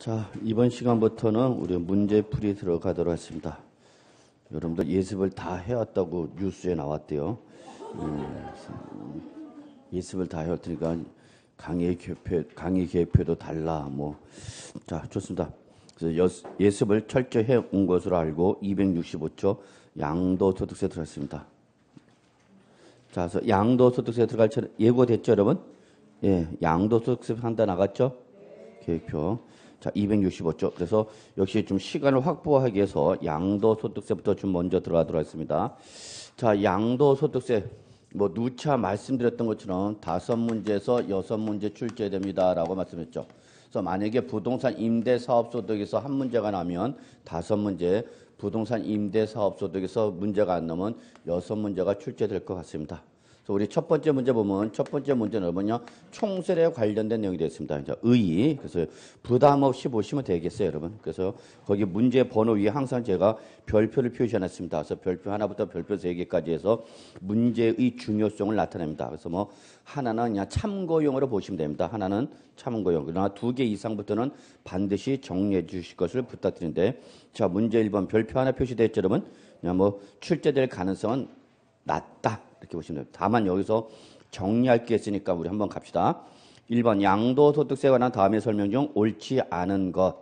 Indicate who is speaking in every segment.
Speaker 1: 자, 이번 시간부터는 우리 문제풀이 들어가도록 하겠습니다. 여러분들 예습을 다 해왔다고 뉴스에 나왔대요. 음, 예습을 다 해왔으니까 강의 개표, 강의 개표도 달라. 뭐, 자, 좋습니다. 그래서 예습을 철저히 해온 것으로 알고 265초 양도소득세 들어갔습니다. 자, 그래서 양도소득세 들어갈 차례 예고됐죠, 여러분? 예, 양도소득세 한다 나갔죠? 계획표. 자, 265쪽. 그래서 역시 좀 시간을 확보하기 위해서 양도소득세부터 좀 먼저 들어가도록 하겠습니다. 자, 양도소득세. 뭐 누차 말씀드렸던 것처럼 다섯 문제에서 여섯 문제 출제됩니다라고 말씀했죠. 그래서 만약에 부동산 임대 사업 소득에서 한 문제가 나면 다섯 문제, 부동산 임대 사업 소득에서 문제가 안 나면 여섯 문제가 출제될 것 같습니다. 그래서 우리 첫 번째 문제 보면 첫 번째 문제는 뭐냐 총세례 관련된 내용이 되었습니다 이제 의의 그래서 부담 없이 보시면 되겠어요, 여러분. 그래서 거기 문제 번호 위에 항상 제가 별표를 표시해놨습니다. 그래서 별표 하나부터 별표 세 개까지 해서 문제의 중요성을 나타냅니다. 그래서 뭐 하나는 그냥 참고용으로 보시면 됩니다. 하나는 참고용. 그러나 두 개 이상부터는 반드시 정리해 주실 것을 부탁드리는데 자 문제 1번 별표 하나 표시됐죠 여러분 그냥 뭐 출제될 가능성은 낮다 이렇게 보시면 됩니다. 다만 여기서 정리할 게 있으니까 우리 한번 갑시다. 1번 양도소득세 관한 다음의 설명 중 옳지 않은 것.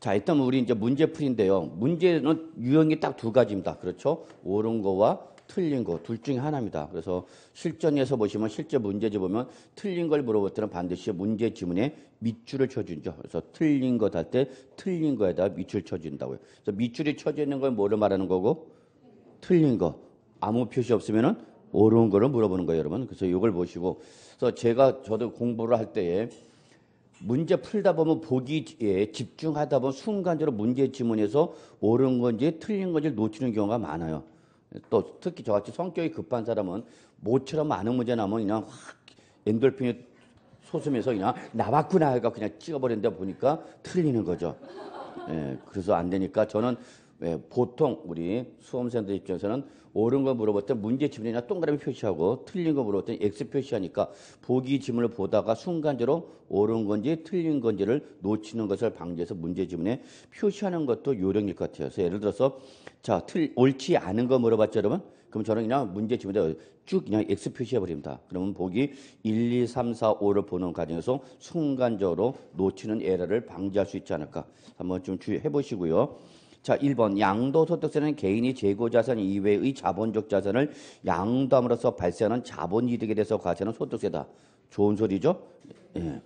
Speaker 1: 자, 일단 우리 이제 문제 풀인데요. 문제는 유형이 딱 두 가지입니다. 그렇죠? 옳은 거와 틀린 거 둘 중에 하나입니다. 그래서 실전에서 보시면 실제 문제지 보면 틀린 걸 물어볼 때는 반드시 문제 지문에 밑줄을 쳐준죠. 그래서 틀린 것 할 때 틀린 거에다 밑줄 쳐준다고요. 그래서 밑줄이 쳐져 있는 걸 뭐를 말하는 거고? 틀린 거. 아무 표시 없으면은 옳은 거를 물어보는 거예요, 여러분. 그래서 이걸 보시고 그래서 제가 저도 공부를 할 때에 문제 풀다 보면 보기에 예, 집중하다 보면 순간적으로 문제 지문에서 옳은 건지 틀린 건지 놓치는 경우가 많아요. 또 특히 저같이 성격이 급한 사람은 모처럼 많은 문제 나면 그냥 확 엔돌핀이 소으면서 그냥 나왔구나 해가 그냥 찍어버린다 보니까 틀리는 거죠. 예, 그래서 안 되니까 저는 예, 보통 우리 수험생들 입장에서는 옳은 거 물어볼 때 문제 지문이나 동그라미 표시하고 틀린 거 물어볼 때 X 표시하니까 보기 지문을 보다가 순간적으로 옳은 건지 틀린 건지를 놓치는 것을 방지해서 문제 지문에 표시하는 것도 요령일 것 같아요. 그래서 예를 들어서 자, 틀, 옳지 않은 거 물어봤죠, 여러분? 그럼 저는 그냥 문제 지문에 쭉 그냥 X 표시해 버립니다. 그러면 보기 1, 2, 3, 4, 5를 보는 과정에서 순간적으로 놓치는 에러를 방지할 수 있지 않을까. 한번 좀 주의해 보시고요. 자, 1번 양도소득세는 개인이 재고자산 이외의 자본적 자산을 양도함으로써 발생하는 자본이득에 대해서 과세하는 소득세다. 좋은 소리죠? 예.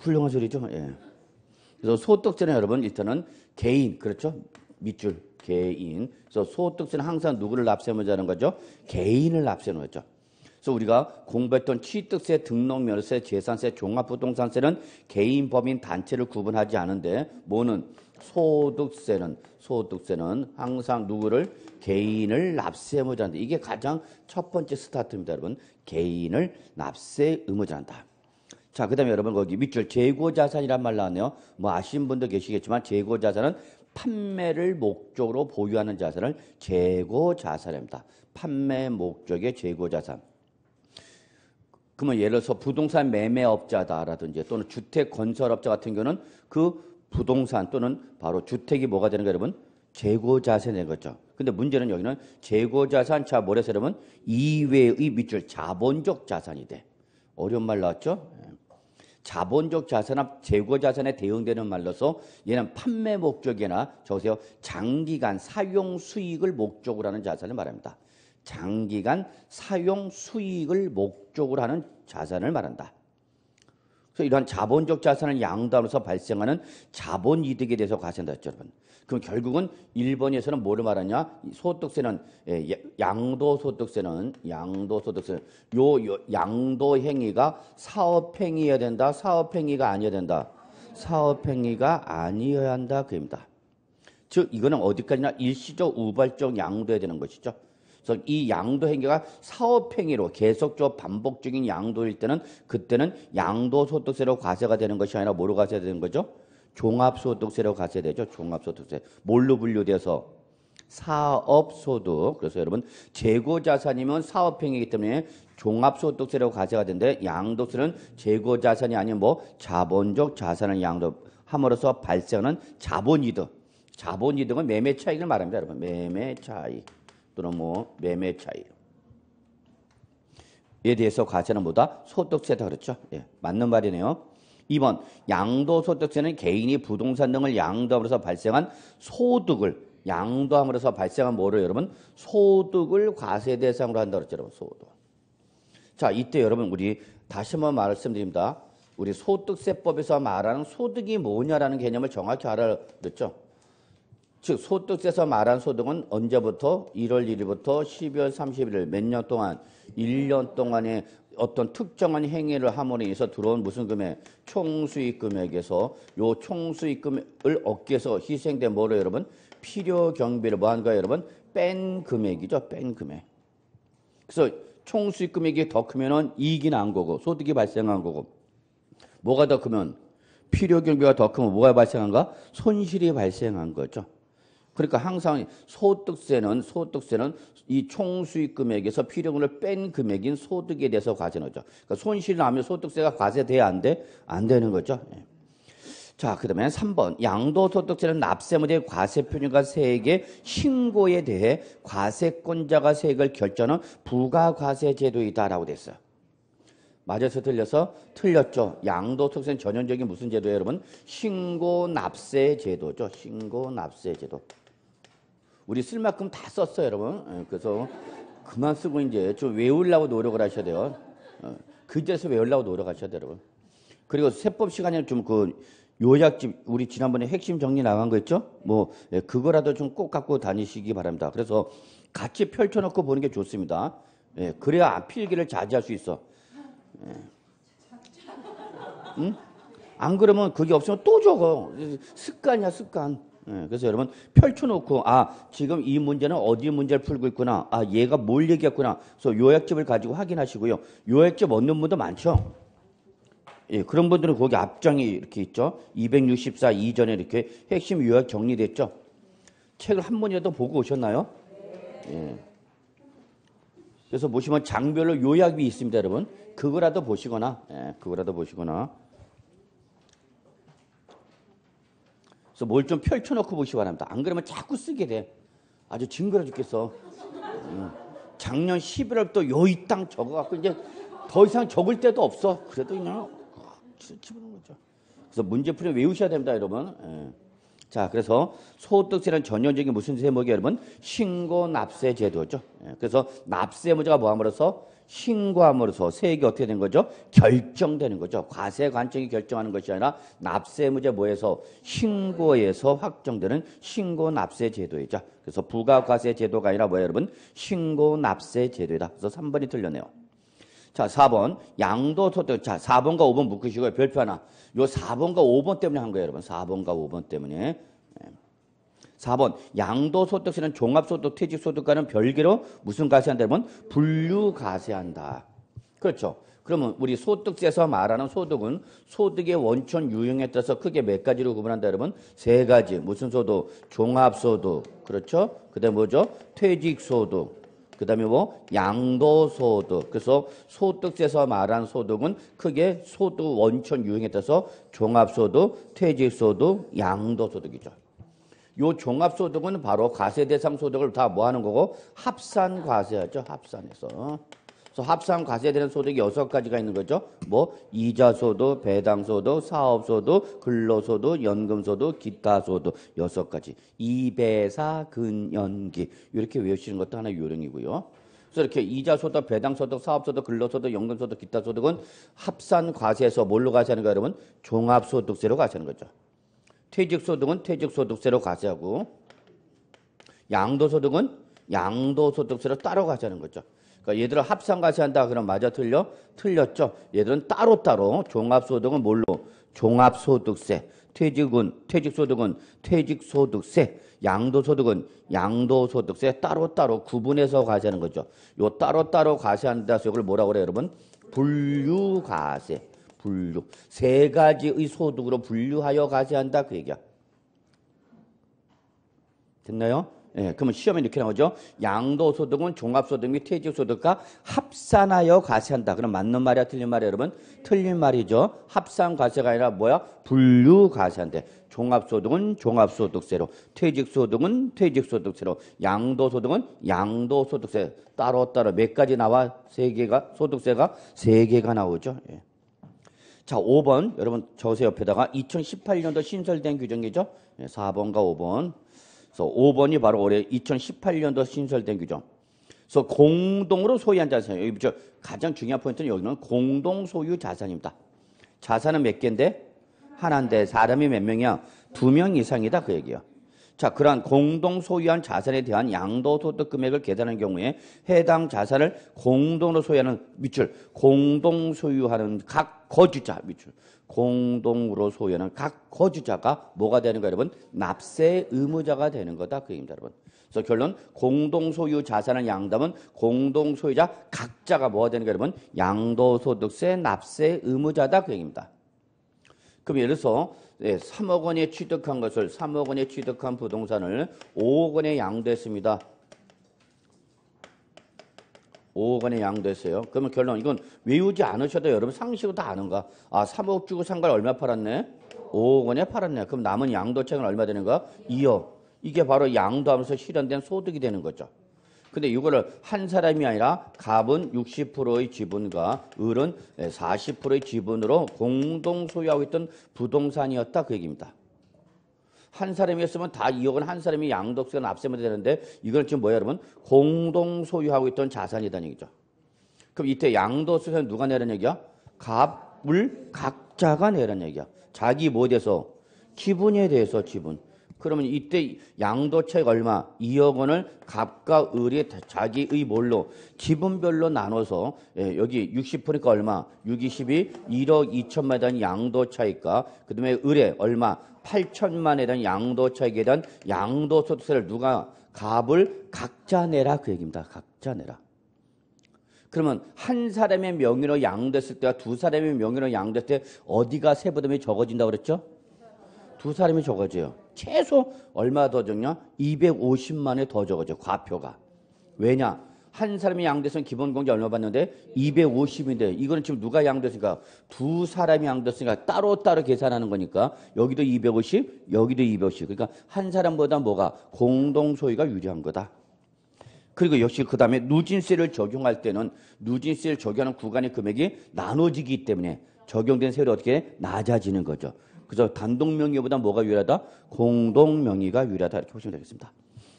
Speaker 1: 훌륭한 소리죠? 예. 그래서 소득세는 여러분 일단은 개인 그렇죠? 밑줄 개인. 그래서 소득세는 항상 누구를 납세하자는 거죠? 개인을 납세하죠. 그래서 우리가 공부했던 취득세, 등록면세, 재산세, 종합부동산세는 개인, 범인 단체를 구분하지 않은데 뭐는 소득세는 소득세는 항상 누구를 개인을 납세 의무자한다. 이게 가장 첫 번째 스타트입니다, 여러분. 개인을 납세 의무자한다. 자, 그다음에 여러분 거기 밑줄 재고 자산이란 말 나왔네요. 뭐 아시는 분도 계시겠지만 재고 자산은 판매를 목적으로 보유하는 자산을 재고 자산입니다. 판매 목적의 재고 자산. 그러면 예를 들어서 부동산 매매업자다라든지 또는 주택 건설업자 같은 경우는 그 부동산 또는 바로 주택이 뭐가 되는가 여러분? 재고자세 된 거죠. 근데 문제는 여기는 재고자산 차 뭐래서 여러분 이외의 밑줄 자본적 자산이 돼. 어려운 말 나왔죠? 자본적 자산 합 재고자산에 대응되는 말로서 얘는 판매 목적이나 저세요 장기간 사용 수익을 목적으로 하는 자산을 말합니다. 장기간 사용 수익을 목적으로 하는 자산을 말한다. 그래서 이러한 자본적 자산을 양도하면서 발생하는 자본 이득에 대해서 과세한다 했죠, 여러분. 그럼 결국은 일본에서는 뭐를 말하냐? 소득세는 예, 양도 소득세는 양도 소득세 요, 요 양도 행위가 사업 행위여야 된다. 사업 행위가 아니어야 된다. 사업 행위가 아니어야 한다 그입니다. 즉 이거는 어디까지나 일시적 우발적 양도해야 되는 것이죠. 그래서 이 양도 행위가 사업 행위로 계속적 반복적인 양도일 때는 그때는 양도 소득세로 과세가 되는 것이 아니라 뭐로 과세 되는 거죠? 종합소득세로 과세되죠. 종합소득세. 뭘로 분류돼서 사업소득. 그래서 여러분 재고자산이면 사업행위이기 때문에 종합소득세로 과세가 되는데 양도세는 재고자산이 아닌 뭐 자본적 자산을 양도함으로써 발생하는 자본이득. 자본이득은 매매차익을 말합니다. 여러분 매매차익. 또는 뭐 매매 차이 에 대해서 과세는 뭐다? 소득세다 그렇죠 예, 맞는 말이네요. 2번 양도소득세는 개인이 부동산 등을 양도함으로써 발생한 소득을 양도함으로써 발생한 뭐를 여러분 소득을 과세 대상으로 한다 그랬죠 여러분 소득. 자 이때 여러분 우리 다시 한번 말씀드립니다. 우리 소득세법에서 말하는 소득이 뭐냐라는 개념을 정확히 알아듣죠. 즉 소득세에서 말한 소득은 언제부터 1월 1일부터 12월 31일 몇 년 동안 1년 동안에 어떤 특정한 행위를 함으로 인해서 들어온 무슨 금액 총수익 금액에서 요 총수익 금액을 얻기 위해서 희생된 뭐로 여러분 필요 경비를 뭐한 거예요 여러분 뺀 금액이죠 뺀 금액 그래서 총수익 금액이 더 크면은 이익이 난 거고 소득이 발생한 거고 뭐가 더 크면 필요 경비가 더 크면 뭐가 발생한가 손실이 발생한 거죠 그러니까 항상 소득세는 소득세는 이 총수익 금액에서 필요금을 뺀 금액인 소득에 대해서 과세하죠. 그러니까 손실이 나면 소득세가 과세돼야 안 돼? 안 되는 거죠. 예. 자, 그다음에 3번. 양도소득세는 납세물의 과세표준과 세액의 신고에 대해 과세권자가 세액을 결정하는 부가과세 제도이다라고 됐어요 맞아서 틀려서 틀렸죠. 양도소득세는 전형적인 무슨 제도예요, 여러분? 신고 납세 제도죠. 신고 납세 제도. 우리 쓸 만큼 다 썼어요, 여러분. 예, 그래서 그만 쓰고 이제 좀 외우려고 노력을 하셔야 돼요. 어, 그제서 외우려고 노력하셔야 돼요, 여러분. 그리고 세법 시간에 좀그 요약집 우리 지난번에 핵심 정리 나간 거 있죠? 뭐 예, 그거라도 좀 꼭 갖고 다니시기 바랍니다. 그래서 같이 펼쳐놓고 보는 게 좋습니다. 예, 그래야 필기를 자제할 수 있어. 예. 응? 안 그러면 그게 없으면 또 적어. 습관이야 습관. 예, 그래서 여러분 펼쳐놓고 아 지금 이 문제는 어디 문제를 풀고 있구나 아 얘가 뭘 얘기했구나 그래서 요약집을 가지고 확인하시고요 요약집 얻는 분도 많죠 예, 그런 분들은 거기 앞장에 이렇게 있죠 264 이전에 이렇게 핵심 요약 정리됐죠 책을 한 번이라도 보고 오셨나요? 예. 그래서 보시면 장별로 요약이 있습니다 여러분 그거라도 보시거나 예, 그거라도 보시거나 그래서 뭘 좀 펼쳐놓고 보시기 바랍니다. 안 그러면 자꾸 쓰게 돼. 아주 징그러 죽겠어. 작년 11월부터 요이 땅 적어갖고 이제 더 이상 적을 데도 없어. 그래도 그냥 집어넣은 아, 거죠. 그래서 문제풀이 외우셔야 됩니다, 여러분. 예. 자, 그래서 소득세란 전형적인 무슨 세목이 여러분? 신고 납세 제도죠. 예. 그래서 납세문제가 뭐함으로써 신고함으로써 세액이 어떻게 된 거죠? 결정되는 거죠. 과세 관청이 결정하는 것이 아니라 납세무제 뭐에서 신고에서 확정되는 신고 납세 제도이죠. 그래서 부가 과세 제도가 아니라 뭐예요, 여러분? 신고 납세 제도이다. 그래서 3번이 틀렸네요. 자, 4번. 양도소득. 자, 4번과 5번 묶으시고요. 별표 하나. 요 4번과 5번 때문에 한 거예요, 여러분. 4번과 5번 때문에. 네. 4번 양도소득세는 종합소득, 퇴직소득과는 별개로 무슨 과세한다면 분류 과세한다. 그렇죠. 그러면 우리 소득세에서 말하는 소득은 소득의 원천 유형에 따라서 크게 몇 가지로 구분한다 그러면세 가지. 무슨 소득? 종합소득. 그렇죠? 그다음 뭐죠? 퇴직소득. 그다음에 뭐 양도소득. 그래서 소득세에서 말하는 소득은 크게 소득 원천 유형에 따라서 종합소득, 퇴직소득, 양도소득이죠. 요 종합소득은 바로 과세 대상 소득을 다뭐 하는 거고 합산 과세하죠. 합산해서. 그래서 합산 과세되는 소득이 여섯 가지가 있는 거죠. 뭐 이자 소득, 배당 소득, 사업 소득, 근로 소득, 연금 소득, 기타 소득 여섯 가지. 이배사 근연기 이렇게 외우시는 것도 하나의 요령이고요. 그래서 이렇게 이자 소득, 배당 소득, 사업 소득, 근로 소득, 연금 소득, 기타 소득은 합산 과세에서 뭘로 과세하는 거예요, 여러분? 종합 소득세로 과세하는 거죠. 퇴직소득은 퇴직소득세로 과세하고 양도소득은 양도소득세로 따로 과세하는 거죠. 그러니까 얘들은 합산 과세한다 그럼 맞아 틀려? 틀렸죠. 얘들은 따로따로 종합소득은 뭘로? 종합소득세. 퇴직은 퇴직소득은 퇴직소득세, 양도소득은 양도소득세 따로따로 구분해서 과세하는 거죠. 요 따로따로 과세한다 해서 이걸 뭐라고 그래요, 여러분? 분류과세. 분류. 세 가지의 소득으로 분류하여 가세 한다. 그 얘기야. 됐나요? 예, 그러면 시험에 이렇게 나오죠. 양도소득은 종합소득 및 퇴직소득과 합산하여 과세한다. 그럼 맞는 말이야, 틀린 말이야, 여러분? 틀린 말이죠. 합산 과세가 아니라 뭐야? 분류 과세한대. 종합소득은 종합소득세로, 퇴직소득은 퇴직소득세로, 양도소득은 양도소득세. 따로따로 몇 가지 나와? 세 개가, 소득세가 세 개가 나오죠. 예. 자, 5번. 여러분, 저세 옆에다가 2018년도 신설된 규정이죠? 4번과 5번. 그래서 5번이 바로 올해 2018년도 신설된 규정. 그래서 공동으로 소유한 자산. 여기 죠 가장 중요한 포인트는 여기는 공동 소유 자산입니다. 자산은 몇 개인데? 하나인데 사람이 몇 명이야? 두 명 이상이다. 그 얘기야. 자, 그러한 공동 소유한 자산에 대한 양도소득 금액을 계산하는 경우에 해당 자산을 공동으로 소유하는 밑줄, 공동 소유하는 각 거주자 밑줄, 공동으로 소유하는 각 거주자가 뭐가 되는가 여러분? 납세 의무자가 되는 거다 그 얘기입니다 여러분. 그래서 결론 공동 소유 자산을 양도은 공동 소유자 각자가 뭐가 되는가 여러분? 양도소득세 납세 의무자다 그 얘기입니다. 그럼 예를 들어서 3억 예, 원에 취득한 것을 3억 원에 취득한 부동산을 5억 원에 양도했습니다. 5억 원에 양도했어요. 그러면 결론 이건 외우지 않으셔도 여러분 상식으로 다 아는가? 아 3억 주고 산 걸 얼마 팔았네? 5억 원에 팔았네. 그럼 남은 양도책은 얼마 되는가? 2억. 이게 바로 양도하면서 실현된 소득이 되는 거죠. 근데 이거를 한 사람이 아니라 갑은 60%의 지분과 을은 40%의 예, 지분으로 공동 소유하고 있던 부동산이었다 그 얘기입니다. 한 사람이었으면 다 2억은 한 사람이 양도세가 납세면 되는데 이건 지금 뭐야 여러분? 공동 소유하고 있던 자산이라는 얘기죠. 그럼 이때 양도세는 누가 내라는 얘기야? 갑을 각자가 내라는 얘기야. 자기 뭐에 대해서? 기분에 대해서 지분. 그러면 이때 양도차익 얼마? 2억 원을 갑과 을이 자기의 몰로 기분별로 나눠서 예, 여기 60%니까 얼마? 6, 22, 1억 2천만에 대한 양도 차익과 그다음에 을에 얼마? 8천만에 대한 양도 차익에 대한 양도 소득세를 누가 갑을 각자 내라 그 얘기입니다. 각자 내라. 그러면 한 사람의 명의로 양도했을 때와 두 사람의 명의로 양도했을 때 어디가 세부담이 적어진다고 그랬죠? 두 사람이 적어져요. 최소 얼마 더 적냐? 250만에 더 적어져 과표가. 왜냐? 한 사람이 양도세는 기본 공제 얼마 받는데 250인데 이거는 지금 누가 양도했으니까 두 사람이 양도했으니까 따로 따로 계산하는 거니까 여기도 250, 여기도 250. 그러니까 한 사람보다 뭐가 공동 소유가 유리한 거다. 그리고 역시 그 다음에 누진세를 적용할 때는 누진세를 적용하는 구간의 금액이 나눠지기 때문에 적용된 세율이 어떻게 낮아지는 거죠. 그래서 단독 명의보다 뭐가 유리하다? 공동 명의가 유리하다 이렇게 보시면 되겠습니다.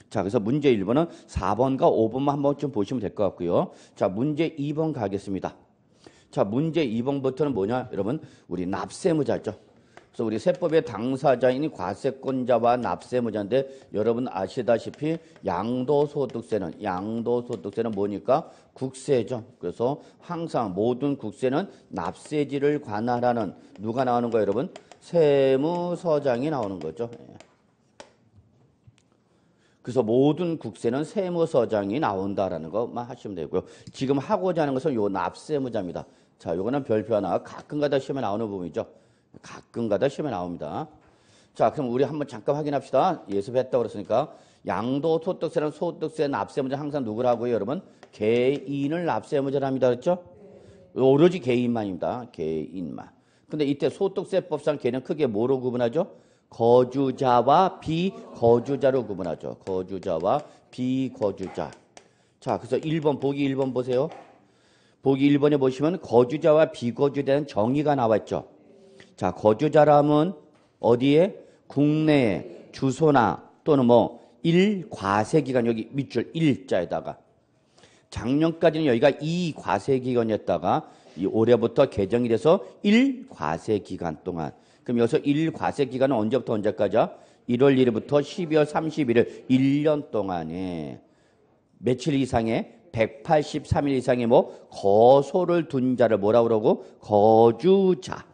Speaker 1: 자, 그래서 문제 1번은 4번과 5번만 한 번쯤 보시면 될 것 같고요. 자, 문제 2번 가겠습니다. 자, 문제 2번부터는 뭐냐? 여러분, 우리 납세무자 죠 그래서 우리 세법의 당사자인 과세권자와 납세무자인데 여러분 아시다시피 양도소득세는 양도소득세는 뭐니까 국세죠. 그래서 항상 모든 국세는 납세지를 관할하는 누가 나오는 거예요, 여러분? 세무서장이 나오는 거죠. 예. 그래서 모든 국세는 세무서장이 나온다라는 것만 하시면 되고요. 지금 하고자 하는 것은 요 납세무자입니다. 자, 요거는 별표 하나 가끔가다 시험에 나오는 부분이죠. 가끔가다 시험에 나옵니다. 자, 그럼 우리 한번 잠깐 확인합시다. 예습했다고 그랬으니까 양도 소득세랑 소득세 납세무자 항상 누구라고요, 여러분? 개인을 납세무자랍니다. 그렇죠? 오로지 개인만입니다. 개인만. 근데 이때 소득세법상 개념 크게 뭐로 구분하죠? 거주자와 비거주자로 구분하죠. 거주자와 비거주자. 자, 그래서 1번 보기 1번 보세요. 보기 1번에 보시면 거주자와 비거주자는 정의가 나왔죠. 자, 거주자라면 어디에? 국내에 주소나 또는 뭐1과세기간 여기 밑줄 1자에다가 작년까지는 여기가 2과세기간이었다가 이 올해부터 개정이 돼서 1과세 기간 동안. 그럼 여기서 1과세 기간은 언제부터 언제까지야? 1월 1일부터 12월 31일 1년 동안에 며칠 이상의 183일 이상의 뭐 거소를 둔 자를 뭐라 그러고 거주자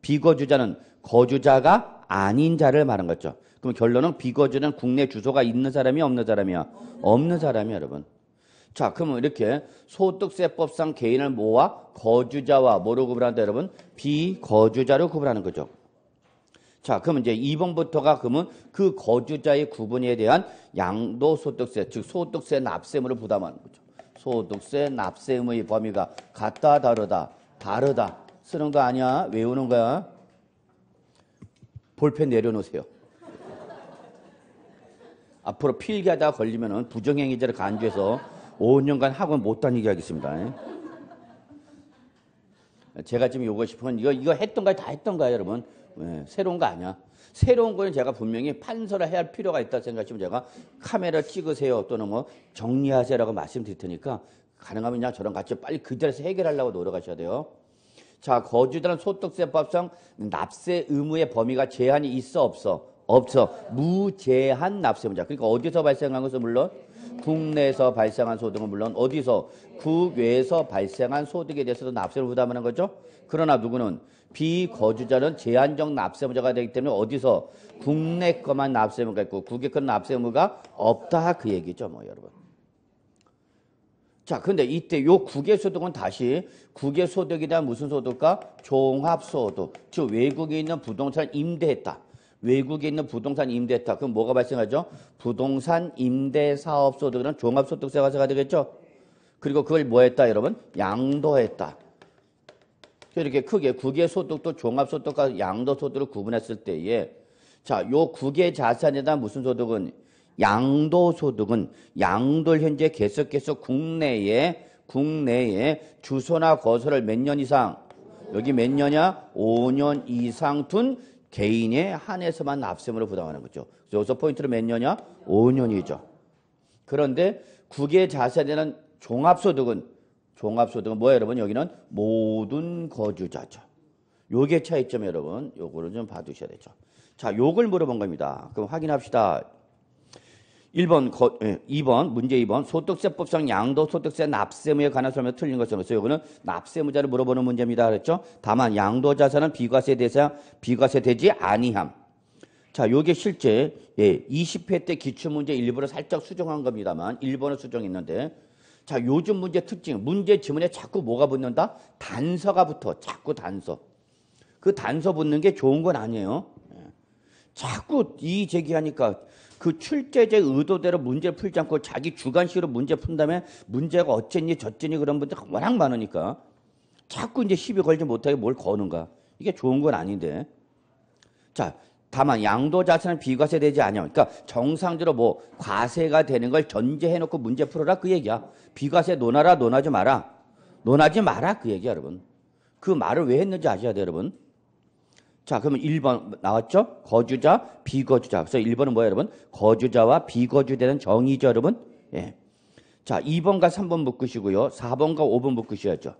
Speaker 1: 비거주자는 거주자가 아닌 자를 말한 거죠. 그럼 결론은 비거주는 국내 주소가 있는 사람이 없는 사람이야? 없는 사람이야, 여러분. 자, 그러면 이렇게 소득세법상 개인을 모아 거주자와 뭐로 구분한다 여러분? 비거주자로 구분하는 거죠. 자, 그러면 이제 2번부터가 그러면 그 거주자의 구분에 대한 양도소득세, 즉 소득세 납세물을 부담하는 거죠. 소득세 납세 의 범위가 같다 다르다 다르다 쓰는 거 아니야 외우는 거야 볼펜 내려놓으세요 앞으로 필기하다 걸리면 부정행위자를 간주해서 5년간 학원 못 다니게 하겠습니다. 제가 지금 요구하고 싶은 이거 이거 했던가 다했던 거야, 여러분 네, 새로운 거 아니야. 새로운 거는 제가 분명히 판서를 해야 할 필요가 있다 생각하시면 제가 카메라 찍으세요 또는 뭐 정리하세요라고 말씀드릴 테니까 가능하면 그냥 저랑 같이 빨리 그 자리에서 해결하려고 노력하셔야 돼요. 자 거주자는 소득세법상 납세 의무의 범위가 제한이 있어 없어 없어 무제한 납세분자 그러니까 어디서 발생한 것은 물론 국내에서 발생한 소득은 물론 어디서 국외에서 발생한 소득에 대해서도 납세를 부담하는 거죠. 그러나 누구는 비거주자는 제한적 납세 무자가 되기 때문에 어디서 국내 것만 납세 무가 있고 국외 건 납세 무가 없다 그 얘기죠, 뭐 여러분. 자, 근데 이때 요 국외 소득은 다시 국외 소득이대 무슨 소득과 종합 소득, 즉 외국에 있는 부동산 임대했다. 외국에 있는 부동산 임대차 그럼 뭐가 발생하죠? 부동산 임대 사업 소득은 종합 소득세 가세가 되겠죠? 그리고 그걸 뭐 했다 여러분? 양도했다. 이렇게 크게 국외 소득도 종합 소득과 양도 소득을 구분했을 때에 자, 요 국외 자산에 대한 무슨 소득은 양도 소득은 양도를 현재 계속해서 국내에 국내에 주소나 거소를 몇 년 이상 여기 몇 년이야? 5년 이상 둔 개인의 한에서만 납세물을 부담하는 거죠. 그래서 여기서 포인트로 몇 년이야? 5년이죠. 그런데 국외 자세되는 종합소득은 종합소득은 뭐예요 여러분? 여기는 모든 거주자죠. 요게 차이점 여러분 요거를 좀 봐두셔야 되죠. 자 요걸 물어본 겁니다. 그럼 확인합시다. 1번, 거, 2번, 예, 문제 2번, 소득세법상 양도소득세 납세무에 관한 설명 틀린 것은 없어요. 이거는 납세무자를 물어보는 문제입니다. 그랬죠? 다만, 양도자산은 비과세 대상, 비과세 되지 아니함. 자, 요게 실제, 예, 20회 때 기출문제 일부를 살짝 수정한 겁니다만, 1번을 수정했는데, 자, 요즘 문제 특징, 문제 지문에 자꾸 뭐가 붙는다? 단서가 붙어. 자꾸 단서. 그 단서 붙는 게 좋은 건 아니에요. 예. 자꾸 이 제기하니까 그 출제제 의도대로 문제 풀지 않고 자기 주관식으로 문제 푼다면 문제가 어쨌니 저쨌니 그런 분들 워낙 많으니까 자꾸 이제 시비 걸지 못하게 뭘 거는가. 이게 좋은 건 아닌데. 자, 다만 양도 자산는 비과세 되지 않냐. 그러니까 정상적으로 뭐 과세가 되는 걸 전제해 놓고 문제 풀어라 그 얘기야. 비과세 논하라 논하지 마라. 논하지 마라 그 얘기야, 여러분. 그 말을 왜 했는지 아셔야 돼요, 여러분. 자, 그러면 1번 나왔죠? 거주자, 비거주자. 그래서 1번은 뭐예요, 여러분? 거주자와 비거주되는 정의죠, 여러분? 예. 자, 2번과 3번 묶으시고요. 4번과 5번 묶으셔야죠.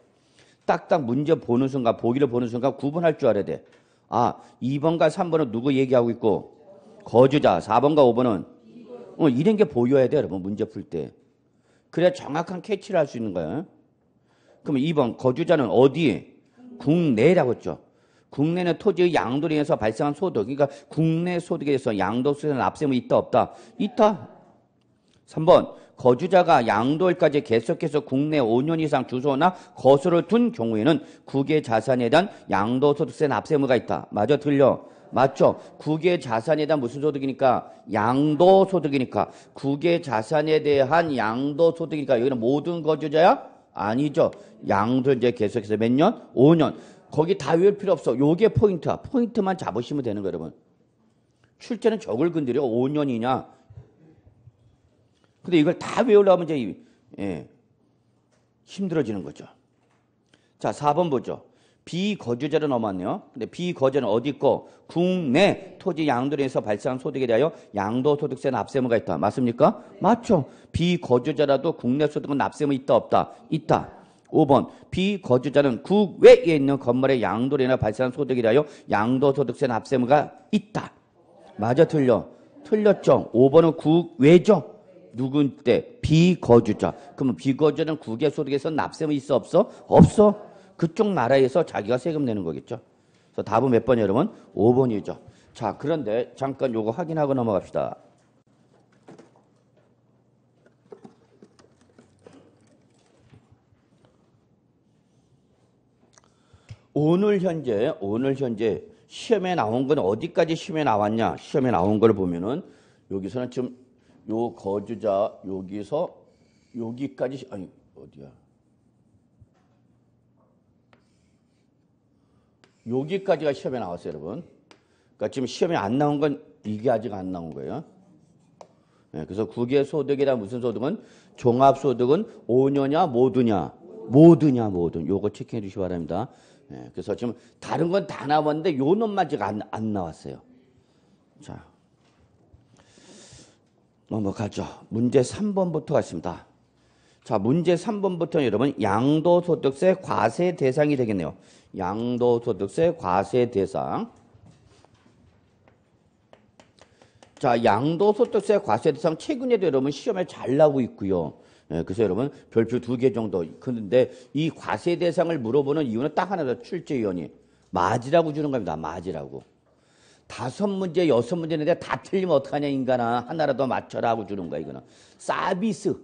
Speaker 1: 딱딱 문제 보는 순간, 보기를 보는 순간 구분할 줄 알아야 돼. 아, 2번과 3번은 누구 얘기하고 있고? 거주자. 4번과 5번은? 어, 이런 게 보여야 돼, 여러분. 문제 풀 때. 그래야 정확한 캐치를 할 수 있는 거예요. 그러면 2번, 거주자는 어디? 국내라고 했죠. 국내는 토지의 양도로 인해서 발생한 소득, 그러니까 국내 소득에 대해서 양도세나 납세무 있다 없다? 있다. 3번 거주자가 양도일까지 계속해서 국내 5년 이상 주소나 거소를 둔 경우에는 국외 자산에 대한 양도소득세 납세의무가 있다. 맞아 들려. 맞죠? 국외 자산에 대한 무슨 소득이니까? 양도소득이니까. 국외 자산에 대한 양도소득이니까 여기는 모든 거주자야? 아니죠. 양도 이제 계속해서 몇 년? 5년. 거기 다 외울 필요 없어. 요게 포인트야. 포인트만 잡으시면 되는 거예요, 여러분. 출제는 적을 건드려. 5년이냐. 근데 이걸 다 외우려면 이제, 예, 힘들어지는 거죠. 자, 4번 보죠. 비거주자로 넘어왔네요. 근데 비거주는 어디 있고 국내 토지 양도에서 발생한 소득에 대하여 양도소득세 납세무가 있다. 맞습니까? 맞죠. 비거주자라도 국내 소득은 납세무 있다 없다. 있다. 5번 비 거주자는 국외에 있는 건물의 양도리나 발생한 소득에 대하여 양도소득세납세무가 있다. 맞아 틀려. 틀렸죠. 5번은 국외죠. 누군 데 비거주자. 그러면 비거주자는 국외 소득에서 납세무 있어 없어? 없어. 그쪽 나라에서 자기가 세금 내는 거겠죠. 그래서 답은 몇 번이에요, 여러분? 5번이죠. 자, 그런데 잠깐 요거 확인하고 넘어갑시다. 오늘 현재 오늘 현재 시험에 나온 건 어디까지 시험에 나왔냐? 시험에 나온 걸 보면은 여기서는 지금 요 거주자 여기서 여기까지 아니 어디야? 여기까지가 시험에 나왔어요, 여러분. 그러니까 지금 시험에 안 나온 건 이게 아직 안 나온 거예요. 네, 그래서 국외 소득이란 무슨 소득은 종합 소득은 5년이냐 모두냐 모두냐 모든 요거 체크해 주시기 바랍니다. 예, 그래서 지금 다른 건 다 나왔는데 요 놈만 지금 안, 안 나왔어요. 자, 넘어가죠. 문제 3번부터 가겠습니다. 자, 문제 3번부터 여러분 양도소득세 과세 대상이 되겠네요. 양도소득세 과세 대상. 자, 양도소득세 과세 대상 최근에도 여러분 시험에 잘 나오고 있고요. 예, 그래서 여러분 별표 두 개 정도. 그런데 이 과세 대상을 물어보는 이유는 딱 하나다. 출제위원이. 맞이라고 주는 겁니다. 맞이라고. 다섯 문제, 여섯 문제 있는데 다 틀리면 어떡하냐, 인간아. 하나라도 맞춰라 하고 주는 거야, 이거는. 서비스.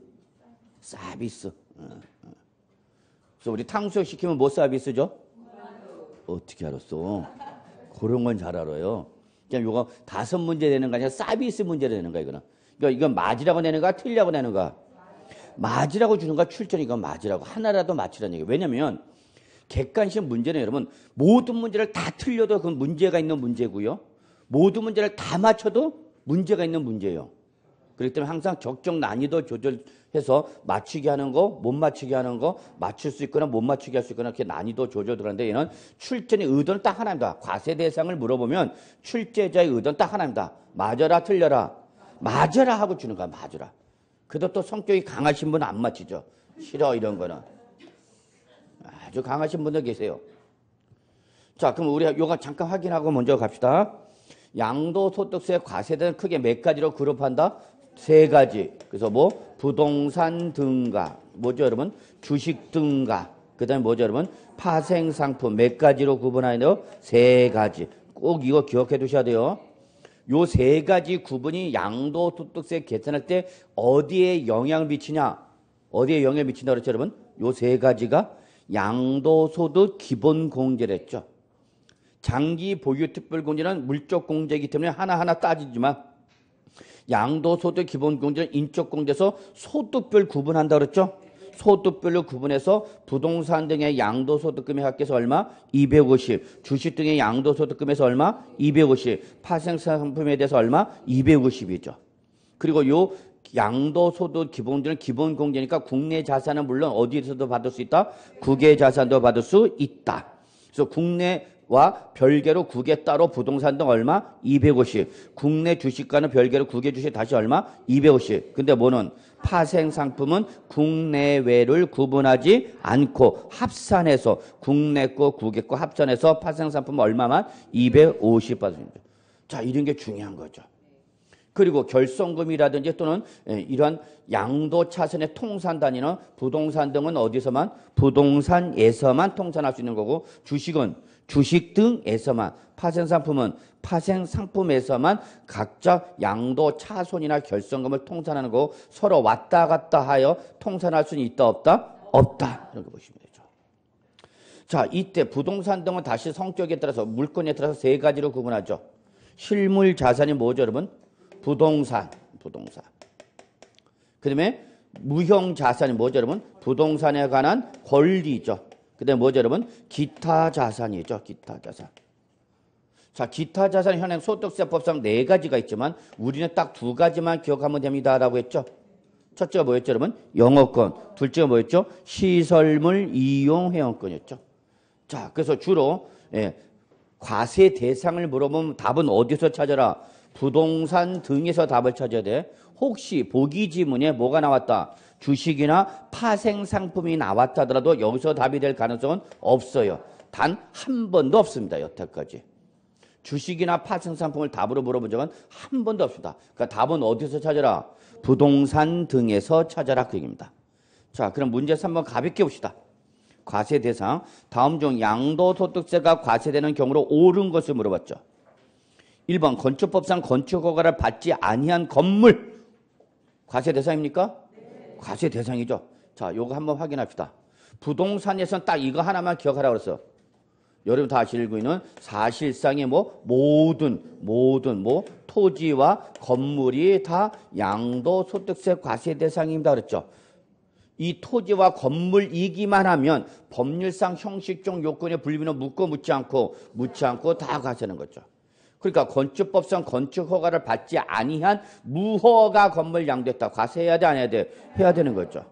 Speaker 1: 서비스. 어, 어. 그래서 우리 탕수육 시키면 뭐 서비스죠? 어떻게 알았어? 그런 건 잘 알아요. 그냥 요거 다섯 문제 되는 거아니야 서비스 문제 로 되는 거야, 이거는. 그러니까 이건 맞으라고내는 거야? 틀려고내는 거야? 맞으라고 주는 거 출전이가 맞으라고 하나라도 맞추라는 얘기예요. 왜냐면 하 객관식 문제는 여러분 모든 문제를 다 틀려도 그건 문제가 있는 문제고요. 모든 문제를 다 맞춰도 문제가 있는 문제예요. 그렇기 때문에 항상 적정 난이도 조절해서 맞추게 하는 거, 못 맞추게 하는 거, 맞출 수 있거나 못 맞추게 할 수 있거나 이렇게 난이도 조절을 하는데 얘는 출제의 의도는 딱 하나입니다. 과세 대상을 물어보면 출제자의 의도는 딱 하나입니다. 맞아라, 틀려라. 맞아라 하고 주는 거야, 맞아라. 그도 또 성격이 강하신 분안 맞히죠. 싫어 이런 거는. 아주 강하신 분들 계세요. 자, 그럼 우리 요거 잠깐 확인하고 먼저 갑시다. 양도소득세 과세는 크게 몇 가지로 그룹한다? 세 가지. 그래서 뭐 부동산 등가, 뭐죠 여러분? 주식 등가. 그다음에 뭐죠 여러분? 파생상품 몇 가지로 구분하냐데요세 가지. 꼭 이거 기억해 두셔야 돼요. 요세 가지 구분이 양도 소득세 계산할 때 어디에 영향을 미치냐? 어디에 영향을 미친다 그랬죠, 여러분? 요 세 가지가 양도소득 기본 공제랬죠. 장기 보유 특별 공제는 물적 공제이기 때문에 하나하나 따지지만 양도소득 기본 공제는 인적 공제에서 소득별 구분한다 그랬죠. 소득별로 구분해서 부동산 등의 양도소득금액 합해서 얼마? 250. 주식 등의 양도소득금에서 액 얼마? 250. 파생상품에 대해서 얼마? 250이죠. 그리고 요 양도소득 기본들은 기본공제니까 국내 자산은 물론 어디에서도 받을 수 있다? 국외 자산도 받을 수 있다. 그래서 국내 와 별개로 국외 따로 부동산 등 얼마? 250. 국내 주식과는 별개로 국외 주식 다시 얼마? 250. 근데 뭐는 파생상품은 국내외를 구분하지 않고 합산해서 국내 거, 국외 거 합산해서 파생상품 얼마만? 250%입니다. 자, 이런 게 중요한 거죠. 그리고 결손금이라든지 또는 예, 이러한 양도 차선의 통산 단위는 부동산 등은 어디서만 부동산에서만 통산할 수 있는 거고 주식은 주식 등에서만 파생상품은 파생상품에서만 각자 양도 차손이나 결성금을 통산하는 거 서로 왔다 갔다 하여 통산할 수는 있다 없다? 없다. 이렇게 보시면 되죠. 자, 이때 부동산 등은 다시 성격에 따라서 물건에 따라서 세 가지로 구분하죠. 실물 자산이 뭐죠, 여러분? 부동산, 부동산. 그다음에 무형 자산이 뭐죠, 여러분? 부동산에 관한 권리죠. 그다음 뭐죠, 여러분? 기타 자산이죠. 기타 자산. 자, 기타 자산 현행 소득세 법상 네 가지가 있지만 우리는 딱 두 가지만 기억하면 됩니다라고 했죠. 첫째가 뭐였죠, 여러분? 영어권. 둘째가 뭐였죠? 시설물 이용 회원권이었죠. 자, 그래서 주로 예, 과세 대상을 물어보면 답은 어디서 찾아라? 부동산 등에서 답을 찾아야 돼. 혹시 보기 지문에 뭐가 나왔다? 주식이나 파생 상품이 나왔다 하더라도 여기서 답이 될 가능성은 없어요. 단 한 번도 없습니다. 여태까지. 주식이나 파생 상품을 답으로 물어본 적은 한 번도 없습니다. 그러니까 답은 어디서 찾아라? 부동산 등에서 찾아라 그 얘기입니다. 자, 그럼 문제 3번 가볍게 봅시다. 과세 대상. 다음 중 양도소득세가 과세되는 경우로 옳은 것을 물어봤죠. 1번 건축법상 건축허가를 받지 아니한 건물 과세 대상입니까? 과세 대상이죠. 자, 요거 한번 확인합시다. 부동산에선 딱 이거 하나만 기억하라 그랬어. 여러분 다 아시고 있는 사실상의 뭐 모든 모든 뭐 토지와 건물이 다 양도 소득세 과세 대상입니다 그랬죠. 이 토지와 건물이기만 하면 법률상 형식적 요건에 불리는 묻고 묻지 않고 묻지 않고 다과세는 거죠. 그러니까 건축법상 건축 허가를 받지 아니한 무허가 건물 양도했다. 과세해야 돼, 안 해야 돼? 해야 되는 거죠.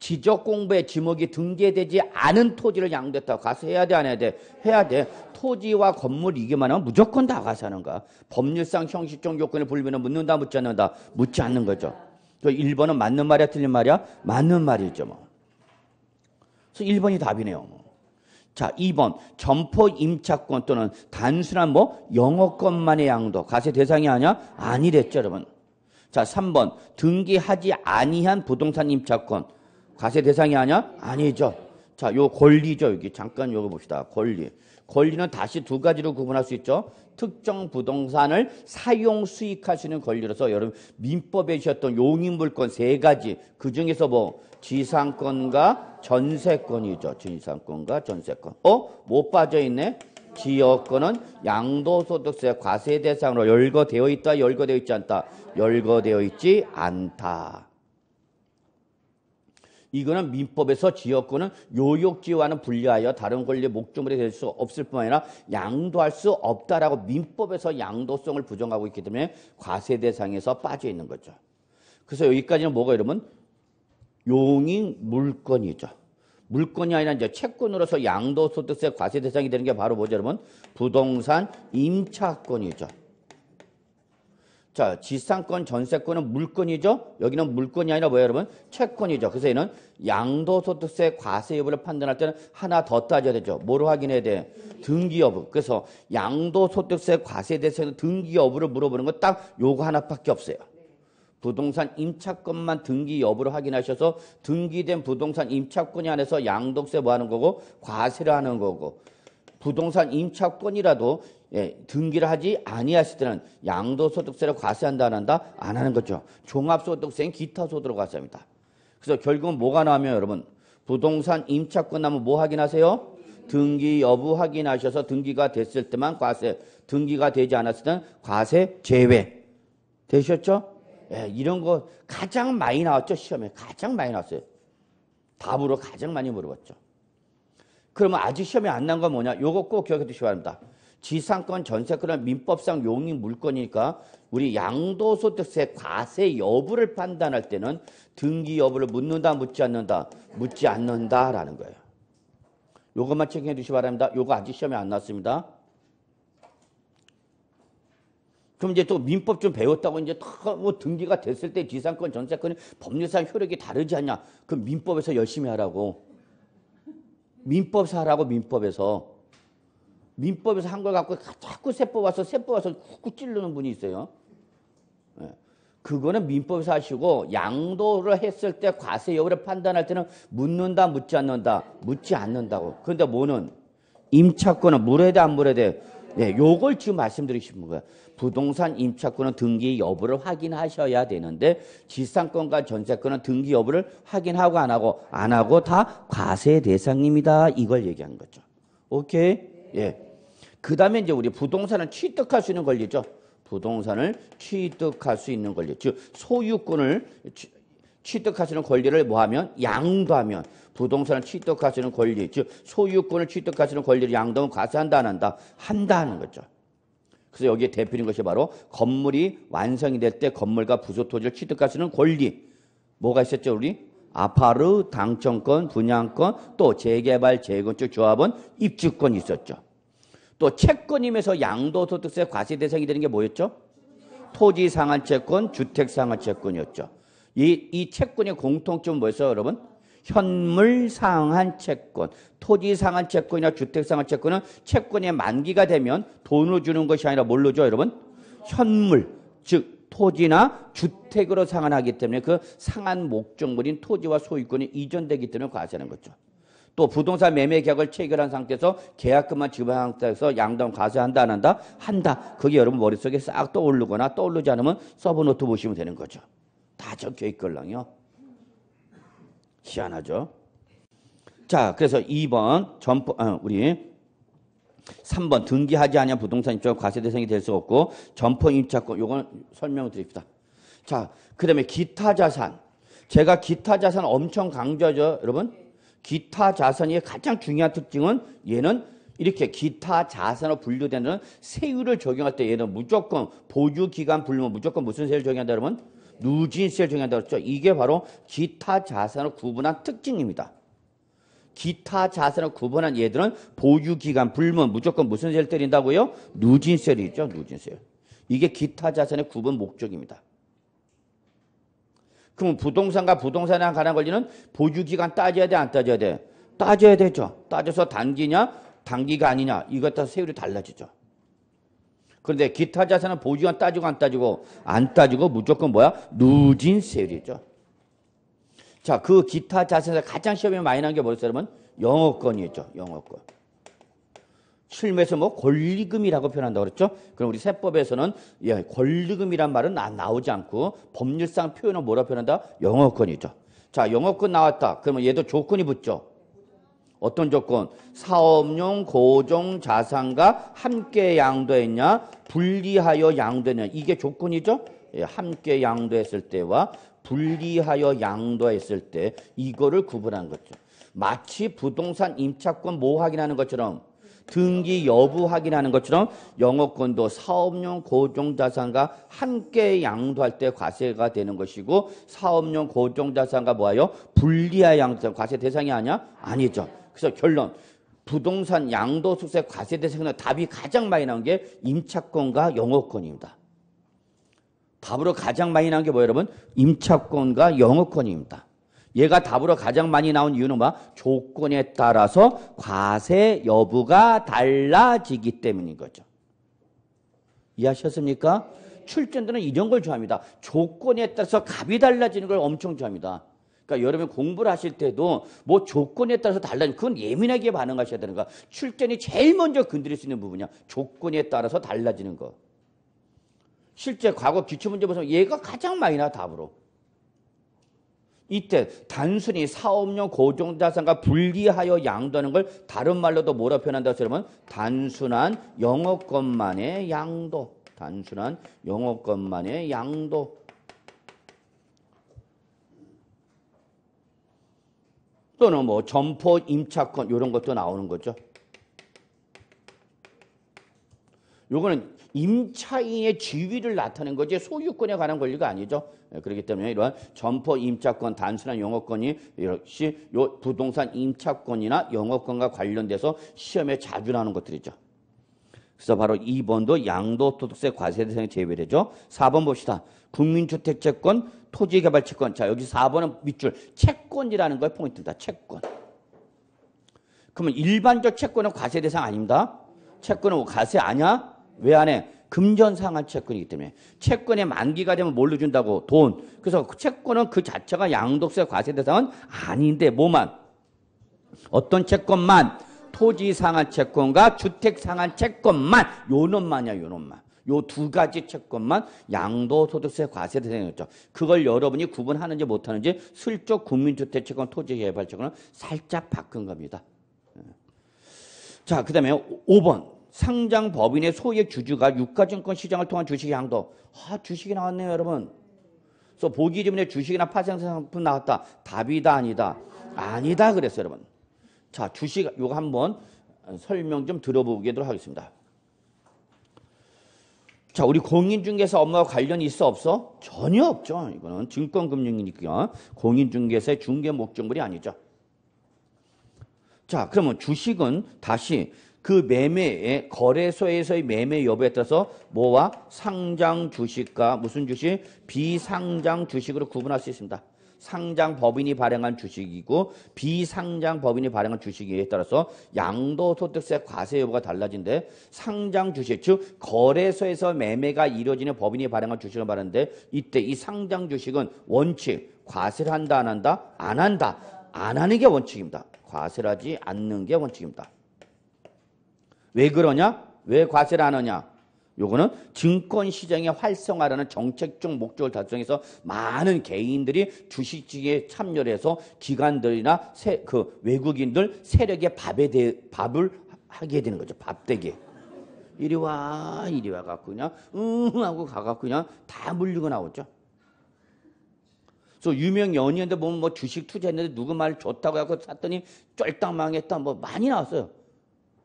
Speaker 1: 지적 공부에 지목이 등재되지 않은 토지를 양도했다. 과세해야 돼, 안 해야 돼? 해야 돼. 토지와 건물 이기만 하면 무조건 다 과세하는 거야. 법률상 형식적 요건을 불면은 묻는다, 묻지 않는다? 묻지 않는 거죠. 그 1번은 맞는 말이야, 틀린 말이야? 맞는 말이죠, 뭐. 그래서 1번이 답이네요, 뭐. 자, 2번 점포 임차권 또는 단순한 뭐 영어권만의 양도 과세 대상이 아니야? 아니랬죠, 여러분. 자, 3번 등기하지 아니한 부동산 임차권 과세 대상이 아니야? 아니죠. 자, 요 권리죠. 여기 잠깐 요거 봅시다. 권리. 권리는 다시 두 가지로 구분할 수 있죠. 특정 부동산을 사용 수익할 수 있는 권리로서 여러분 민법에 주셨던 용인물권 세 가지 그 중에서 뭐 지상권과 전세권이죠. 지상권과 전세권. 어? 못 뭐 빠져 있네. 지역권은 양도소득세 과세 대상으로 열거되어 있다, 열거되어 있지 않다, 열거되어 있지 않다. 이거는 민법에서 지역권은 요역지와는 분리하여 다른 권리의 목적물이 될 수 없을 뿐만 아니라 양도할 수 없다라고 민법에서 양도성을 부정하고 있기 때문에 과세 대상에서 빠져 있는 거죠. 그래서 여기까지는 뭐가 이러면 용인 물건이죠. 물건이 아니라 이제 채권으로서 양도소득세 과세 대상이 되는 게 바로 뭐죠, 여러분? 부동산 임차권이죠. 자, 지상권, 전세권은 물권이죠 여기는 물권이 아니라 뭐예요, 여러분? 채권이죠. 그래서 얘는 양도소득세 과세 여부를 판단할 때는 하나 더 따져야 되죠. 뭐로 확인해야 돼? 등기 여부. 그래서 양도소득세 과세대대에서 등기 여부를 물어보는 건딱 요거 하나밖에 없어요. 부동산 임차권만 등기 여부를 확인하셔서 등기된 부동산 임차권이 안에서 양도세 뭐 하는 거고 과세를 하는 거고 부동산 임차권이라도 예, 등기를 하지 아니하실 때는 양도소득세를 과세한다 안 한다 안 하는 거죠. 종합소득세인 기타소득으로 과세합니다. 그래서 결국은 뭐가 나오면 여러분 부동산 임차권 나면 뭐 확인하세요? 등기 여부 확인하셔서 등기가 됐을 때만 과세, 등기가 되지 않았을 때는 과세 제외. 되셨죠? 예, 이런 거 가장 많이 나왔죠, 시험에. 가장 많이 나왔어요. 답으로 가장 많이 물어봤죠. 그러면 아직 시험이 안 난 건 뭐냐? 요거 꼭 기억해 두시기 바랍니다. 지상권, 전세권은 민법상 용인 물건이니까 우리 양도소득세 과세 여부를 판단할 때는 등기 여부를 묻는다, 묻지 않는다, 묻지 않는다라는 거예요. 요것만 체크해 주시기 바랍니다. 요거 아직 시험에 안 났습니다. 그럼 이제 또 민법 좀 배웠다고 이제 뭐 등기가 됐을 때 지상권, 전세권이 법률상 효력이 다르지 않냐. 그럼 민법에서 열심히 하라고. 민법사 하라고 민법에서. 민법에서 한 걸 갖고 자꾸 세뽑와서세뽑와서 쿡쿡 찌르는 분이 있어요. 예. 그거는 민법에서 하시고 양도를 했을 때 과세 여부를 판단할 때는 묻는다 묻지 않는다 묻지 않는다고. 그런데 뭐는 임차권은 물에 대한 물에 대해 네, 요걸 지금 말씀드리신 거예요. 부동산 임차권은 등기 여부를 확인하셔야 되는데 지상권과 전세권은 등기 여부를 확인하고 안 하고 안 하고 다 과세 대상입니다. 이걸 얘기한 거죠. 오케이? 예. 그 다음에 이제 우리 부동산을 취득할 수 있는 권리죠. 부동산을 취득할 수 있는 권리. 즉, 소유권을 취, 취득수있는 권리를 뭐하면 양도하면 부동산을 취득할수있는 권리 즉 소유권을 취득할수있는 권리를 양도하면 과세한다 안 한다 한다는 거죠. 그래서 여기에 대표인 적 것이 바로 건물이 완성이 될 때 건물과 부소 토지를 취득할수있는 권리 뭐가 있었죠 우리 아파르 당첨권 분양권 또 재개발 재건축 조합원 입주권 있었죠. 또 채권임에서 양도소득세 과세 대상이 되는 게 뭐였죠? 토지 상한 채권, 주택 상한 채권이었죠. 이, 이 채권의 공통점은 뭐였어요, 여러분? 현물 상한 채권, 토지 상한 채권이나 주택 상한 채권은 채권의 만기가 되면 돈으로 주는 것이 아니라 뭘로 줘, 여러분? 현물, 즉 토지나 주택으로 상환하기 때문에 그 상한 목적물인 토지와 소유권이 이전되기 때문에 과세하는 거죠. 또 부동산 매매 계약을 체결한 상태에서 계약금만 지급한 상태에서 양도한 과세 한다 안 한다 한다 그게 여러분 머릿속에 싹 떠오르거나 떠오르지 않으면 서브노트 보시면 되는 거죠 다 적혀 있걸랑요 희한하죠 자 그래서 2번 점포 아, 우리 3번 등기하지 않은 부동산 입주 과세 대상이 될 수 없고 점포 임차권 요건 설명을 드립니다 자 그다음에 기타 자산 제가 기타 자산 엄청 강조하죠 여러분 기타 자산의 가장 중요한 특징은 얘는 이렇게 기타 자산으로 분류되는 세율을 적용할 때 얘는 무조건 보유 기간 분류면 무조건 무슨 세율 적용한다 그러면 누진세율 적용한다 그랬죠. 이게 바로 기타 자산을 구분한 특징입니다. 기타 자산을 구분한 얘들은 보유 기간 불문 무조건 무슨 세율 때린다고요? 누진세율이죠. 누진세율. 이게 기타 자산의 구분 목적입니다. 그럼 부동산과 부동산에 관한 권리는 보유기간 따져야 돼, 안 따져야 돼? 따져야 되죠. 따져서 단기냐, 단기가 아니냐. 이것 다 세율이 달라지죠. 그런데 기타 자산은 보유기간 따지고 안 따지고, 안 따지고 무조건 뭐야? 누진 세율이죠. 자, 그 기타 자산에서 가장 시험에 많이 난 게 뭐였어요, 여러분? 영어권이었죠, 영어권. 실무에서 뭐 권리금이라고 표현한다 고 그랬죠? 그럼 우리 세법에서는 예, 권리금이란 말은 나, 나오지 않고 법률상 표현은 뭐라 고 표현한다? 영어권이죠. 자, 영어권 나왔다. 그러면 얘도 조건이 붙죠. 어떤 조건? 사업용 고정 자산과 함께 양도했냐? 분리하여 양도했냐? 이게 조건이죠? 예, 함께 양도했을 때와 분리하여 양도했을 때 이거를 구분한 거죠. 마치 부동산 임차권 뭐 확인하는 것처럼 등기 여부 확인하는 것처럼 영업권도 사업용 고정자산과 함께 양도할 때 과세가 되는 것이고 사업용 고정자산과 뭐하여 분리할 양도자 과세 대상이 아니야? 아니죠. 그래서 결론 부동산 양도소득세 과세 대상은 답이 가장 많이 나온 게 임차권과 영업권입니다. 답으로 가장 많이 나온 게 뭐예요, 여러분? 임차권과 영업권입니다. 얘가 답으로 가장 많이 나온 이유는 뭐 조건에 따라서 과세 여부가 달라지기 때문인 거죠. 이해하셨습니까? 출전들은 이런 걸 좋아합니다. 조건에 따라서 값이 달라지는 걸 엄청 좋아합니다. 그러니까 여러분 공부를 하실 때도 뭐 조건에 따라서 달라지 그건 예민하게 반응하셔야 되는 거야. 출전이 제일 먼저 건드릴 수 있는 부분이야. 조건에 따라서 달라지는 거. 실제 과거 기초문제 보면 얘가 가장 많이 나와 답으로. 이때 단순히 사업용 고정자산과 분리하여 양도하는 걸 다른 말로도 뭐라 표현한다 그러면 단순한 영업권만의 양도. 단순한 영업권만의 양도. 또는 뭐 점포 임차권 이런 것도 나오는 거죠. 요거는 임차인의 지위를 나타낸 거지 소유권에 관한 권리가 아니죠. 예, 그렇기 때문에 이러한 점포 임차권 단순한 영어권이 역시 요 부동산 임차권이나 영어권과 관련돼서 시험에 자주 나오는 것들이죠. 그래서 바로 2번도 양도소득세 과세 대상에 제외되죠. 4번 봅시다. 국민주택채권, 토지개발채권. 자, 여기 4번은 밑줄. 채권이라는 거에 포인트입니다. 채권. 그러면 일반적 채권은 과세 대상 아닙니다. 채권은 뭐 과세 아니야? 왜 안 해? 금전상환 채권이기 때문에 채권의 만기가 되면 뭘로 준다고 돈. 그래서 그 채권은 그 자체가 양도세 과세 대상은 아닌데 뭐만 어떤 채권만 토지 상환 채권과 주택 상환 채권만 요 놈만이야 요 놈만. 요 두 가지 채권만 양도소득세 과세 대상이었죠. 그걸 여러분이 구분하는지 못하는지 슬쩍 국민주택 채권, 토지 개발 채권은 살짝 바꾼 겁니다. 예. 자, 그 다음에 5번. 상장 법인의 소액 주주가 유가증권 시장을 통한 주식의 향도. 아, 주식이 나왔네요, 여러분. 그래서 보기 문에 주식이나 파생상품 나왔다. 답이다, 아니다. 아니다, 그랬어요, 여러분. 자, 주식, 요거 한번 설명 좀 들어보도록 하겠습니다. 자, 우리 공인중개사 업무와 관련이 있어 없어? 전혀 없죠. 이거는 증권금융이니까 공인중개사의 중개 목적물이 아니죠. 자, 그러면 주식은 다시 그 매매에 거래소에서의 매매 여부에 따라서 뭐와 상장 주식과 무슨 주식 비상장 주식으로 구분할 수 있습니다. 상장 법인이 발행한 주식이고 비상장 법인이 발행한 주식에 따라서 양도소득세 과세 여부가 달라진데 상장 주식 즉 거래소에서 매매가 이루어지는 법인이 발행한 주식을 말하는데 이때 이 상장 주식은 원칙 과세를 한다 안 한다 안 한다 안 하는 게 원칙입니다. 과세를 하지 않는 게 원칙입니다. 왜 그러냐? 왜 과세를 안 하냐? 요거는 증권 시장의 활성화라는 정책적 목적을 달성해서 많은 개인들이 주식시장에 참여를 해서 기관들이나 세, 그 외국인들 세력의 밥에 대, 밥을 하게 되는 거죠. 밥대게. 이리 와, 이리 와 갖고 그냥 응 하고 가 갖고 그냥 다 물리고 나오죠. 그래서 유명 연예인들 보면 뭐 주식 투자했는데 누구 말 좋다고 하고 샀더니 쫄딱 망했다 뭐 많이 나왔어요.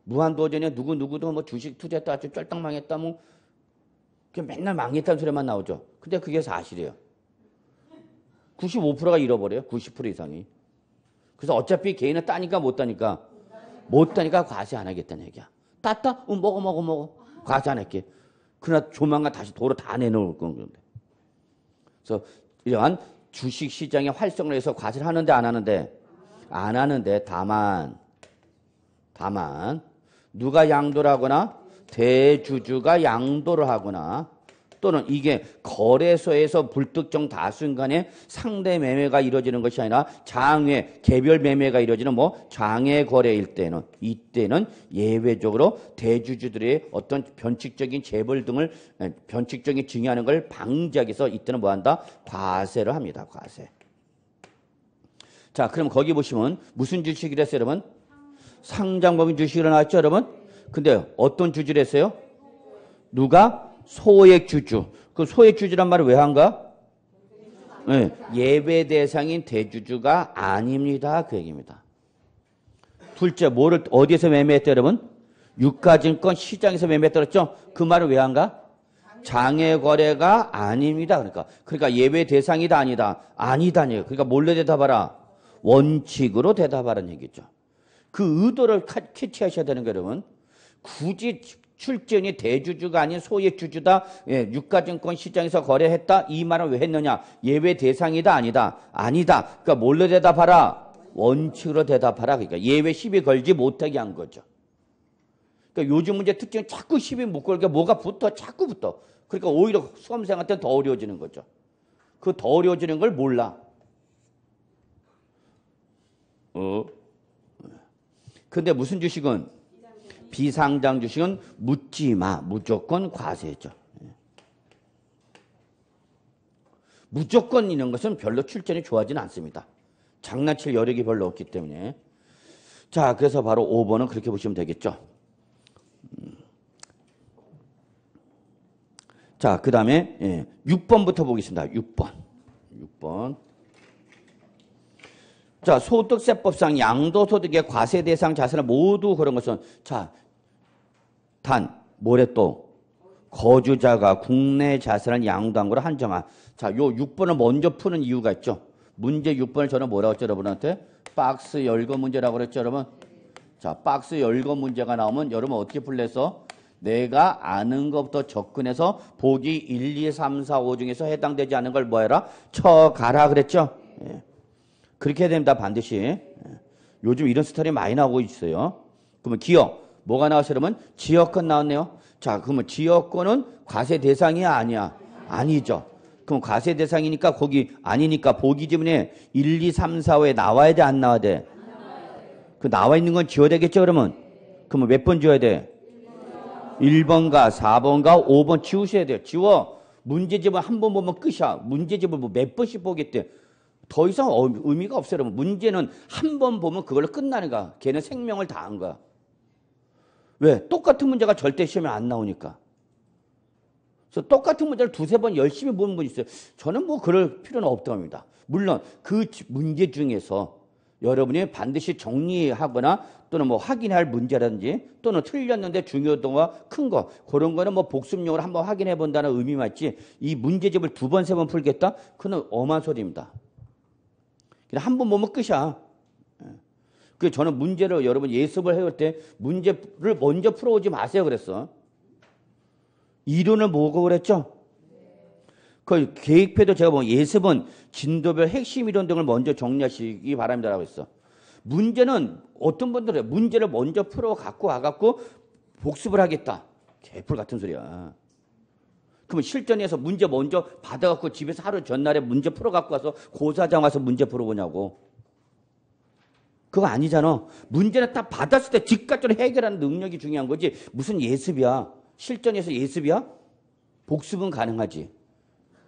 Speaker 1: 무한도전에 누구 누구도 뭐 주식 투자했다 아주 쫄딱 망했다 뭐 맨날 망했다는 소리만 나오죠. 근데 그게 사실이에요. 95%가 잃어버려요. 90% 이상이. 그래서 어차피 개인은 따니까 못 따니까 못 따니까 과세 안 하겠다는 얘기야. 따따 어, 먹어 먹어 먹어 과세 안 할게. 그러나 조만간 다시 도로 다 내놓을 건데. 그래서 이러한 주식 시장의 활성을 위해서 과세를 하는데 안 하는데 안 하는데 다만 다만 누가 양도를 하거나 대주주가 양도를 하거나 또는 이게 거래소에서 불특정 다순 간에 상대 매매가 이루어지는 것이 아니라 장외 개별 매매가 이루어지는 뭐 장외 거래일 때는 이때는 예외적으로 대주주들의 어떤 변칙적인 재벌 등을 변칙적인 증여하는 걸 방지하기 위해서 이때는 뭐 한다 과세를 합니다 과세. 자, 그럼 거기 보시면 무슨 주식이랬어요, 여러분? 상장범위 주식을 나왔죠, 여러분? 근데 어떤 주주를 했어요? 누가? 소액 주주. 그 소액 주주란 말을 왜 한가? 네. 예외 대상인 대주주가 아닙니다. 그 얘기입니다. 둘째, 뭐를 어디에서 매매했대 여러분? 유가증권 시장에서 매매했더랬죠? 그 말을 왜 한가? 장애 거래가 아닙니다. 그러니까 그러니까 예외 대상이다 아니다. 아니다니. 요 그러니까 몰래 대답하라. 원칙으로 대답하라는 얘기죠. 그 의도를 캐치하셔야 되는 거예 여러분. 굳이 출전이 대주주가 아닌 소액 주주다. 예, 유가증권 시장에서 거래했다. 이 말은 왜 했느냐? 예외 대상이다 아니다. 아니다. 그러니까 뭘로 대답하라? 원칙으로 대답하라. 그러니까 예외 시비 걸지 못하게 한 거죠. 그러니까 요즘 문제 특징은 자꾸 시비 못 걸게 뭐가 붙어 자꾸 붙어. 그러니까 오히려 수험생한테 더 어려워지는 거죠. 그 더 어려워지는 걸 몰라. 어? 근데 무슨 주식은? 비상장 주식은 묻지 마. 무조건 과세죠. 예. 무조건 이는 것은 별로 출전이 좋아하지는 않습니다. 장난칠 여력이 별로 없기 때문에. 자, 그래서 바로 5번은 그렇게 보시면 되겠죠. 음. 자, 그 다음에 6번부터 예, 보겠습니다. 6번. 6번. 자, 소득세법상 양도소득의 과세 대상 자산을 모두 그런 것은 자, 단, 뭐래또 거주자가 국내 자산을 양도한 거로 한정한. 자, 요 6번을 먼저 푸는 이유가 있죠. 문제 6번을 저는 뭐라고 했죠, 여러분한테? 박스 열거 문제라고 그랬죠, 여러분? 자, 박스 열거 문제가 나오면 여러분 어떻게 풀래서? 내가 아는 것부터 접근해서 보기 1, 2, 3, 4, 5 중에서 해당되지 않은 걸 뭐해라? 쳐가라 그랬죠? 예. 그렇게 해야 됩니다. 반드시. 요즘 이런 스타일이 많이 나오고 있어요. 그러면 기업. 뭐가 나왔어 그러면 지역권 나왔네요. 자, 그러면 지역권은 과세 대상이 아니야. 아니죠. 그럼 과세 대상이니까 거기 아니니까 보기 지문에 1, 2, 3, 4호에 나와야 돼, 안 나와야 돼? 그 나와 있는 건 지워야 되겠죠, 그러면? 그러면 몇 번 지워야 돼? 1번가 4번가 5번 지우셔야 돼요. 지워. 문제집을 한 번 보면 끝이야. 문제집을 뭐몇 번씩 보겠대. 더 이상 어, 의미가 없어요. 여러분. 문제는 한 번 보면 그걸로 끝나는 거야. 걔는 생명을 다 한 거야. 왜? 똑같은 문제가 절대 시험에 안 나오니까. 그래서 똑같은 문제를 두세 번 열심히 보는 분이 있어요. 저는 뭐 그럴 필요는 없다고 합니다. 물론 그 문제 중에서 여러분이 반드시 정리하거나 또는 뭐 확인할 문제라든지 또는 틀렸는데 중요도가 큰 거, 그런 거는 뭐 복습용으로 한 번 확인해 본다는 의미맞지이 문제집을 두 번, 세 번 풀겠다? 그는 엄한 소리입니다. 그냥 한번 보면 끝이야. 그 저는 문제를 여러분 예습을 해올 때 문제를 먼저 풀어오지 마세요 그랬어. 이론을 뭐고 그랬죠? 그 계획표도 제가 보면 예습은 진도별 핵심 이론 등을 먼저 정리하시기 바랍니다라고 했어. 문제는 어떤 분들은 문제를 먼저 풀어 갖고 와갖고 복습을 하겠다. 개풀 같은 소리야. 그러면 실전에서 문제 먼저 받아갖고 집에서 하루 전날에 문제 풀어갖고 와서 고사장 와서 문제 풀어보냐고. 그거 아니잖아. 문제는 딱 받았을 때 즉각적으로 해결하는 능력이 중요한 거지. 무슨 예습이야. 실전에서 예습이야? 복습은 가능하지.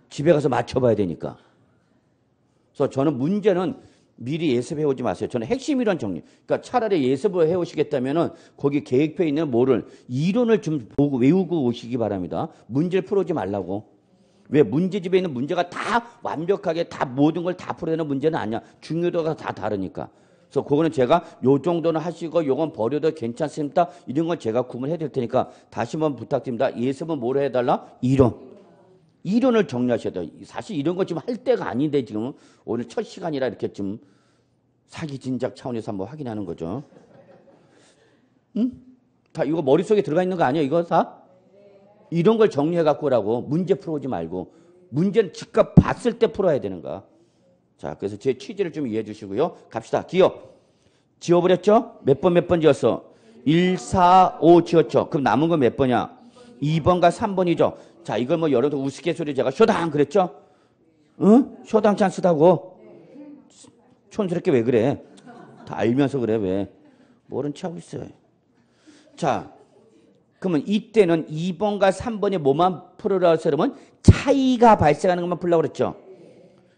Speaker 1: 집에 가서 맞춰봐야 되니까. 그래서 저는 문제는 미리 예습해 오지 마세요. 저는 핵심이란 정리. 그러니까 차라리 예습을 해 오시겠다면은 거기 계획표에 있는 뭐를 이론을 좀 보고 외우고 오시기 바랍니다. 문제를 풀어오지 말라고. 왜 문제집에 있는 문제가 다 완벽하게 다 모든 걸 다 풀어내는 문제는 아니야. 중요도가 다 다르니까. 그래서 그거는 제가 요 정도는 하시고 요건 버려도 괜찮습니다. 이런 건 제가 구분해 드릴 테니까 다시 한번 부탁드립니다. 예습은 뭐로 해달라? 이론. 이론을 정리하셔야 돼요. 사실 이런 거 지금 할 때가 아닌데 지금 오늘 첫 시간이라 이렇게 좀 사기 진작 차원에서 한번 확인하는 거죠. 응? 다 이거 머릿속에 들어가 있는 거아니에요 이거 다? 이런 걸 정리해 갖고 오 라고 문제 풀어오지 말고 문제는 즉각 봤을 때 풀어야 되는 거야. 자, 그래서 제 취지를 좀 이해해 주시고요. 갑시다. 기억. 지워버렸죠? 몇 번 몇 번지웠어 1, 4, 5지웠죠 그럼 남은 건 몇 번이야? 2번과 3번이죠? 자, 이걸 뭐 여러분 우스갯소리 제가 쇼당 그랬죠? 응? 쇼당 찬스다고. 촌스럽게 왜 그래? 다 알면서 그래, 왜? 모른 척하고 있어요. 자, 그러면 이때는 2번과 3번의 뭐만 풀으라 그러면 차이가 발생하는 것만 풀라고 그랬죠?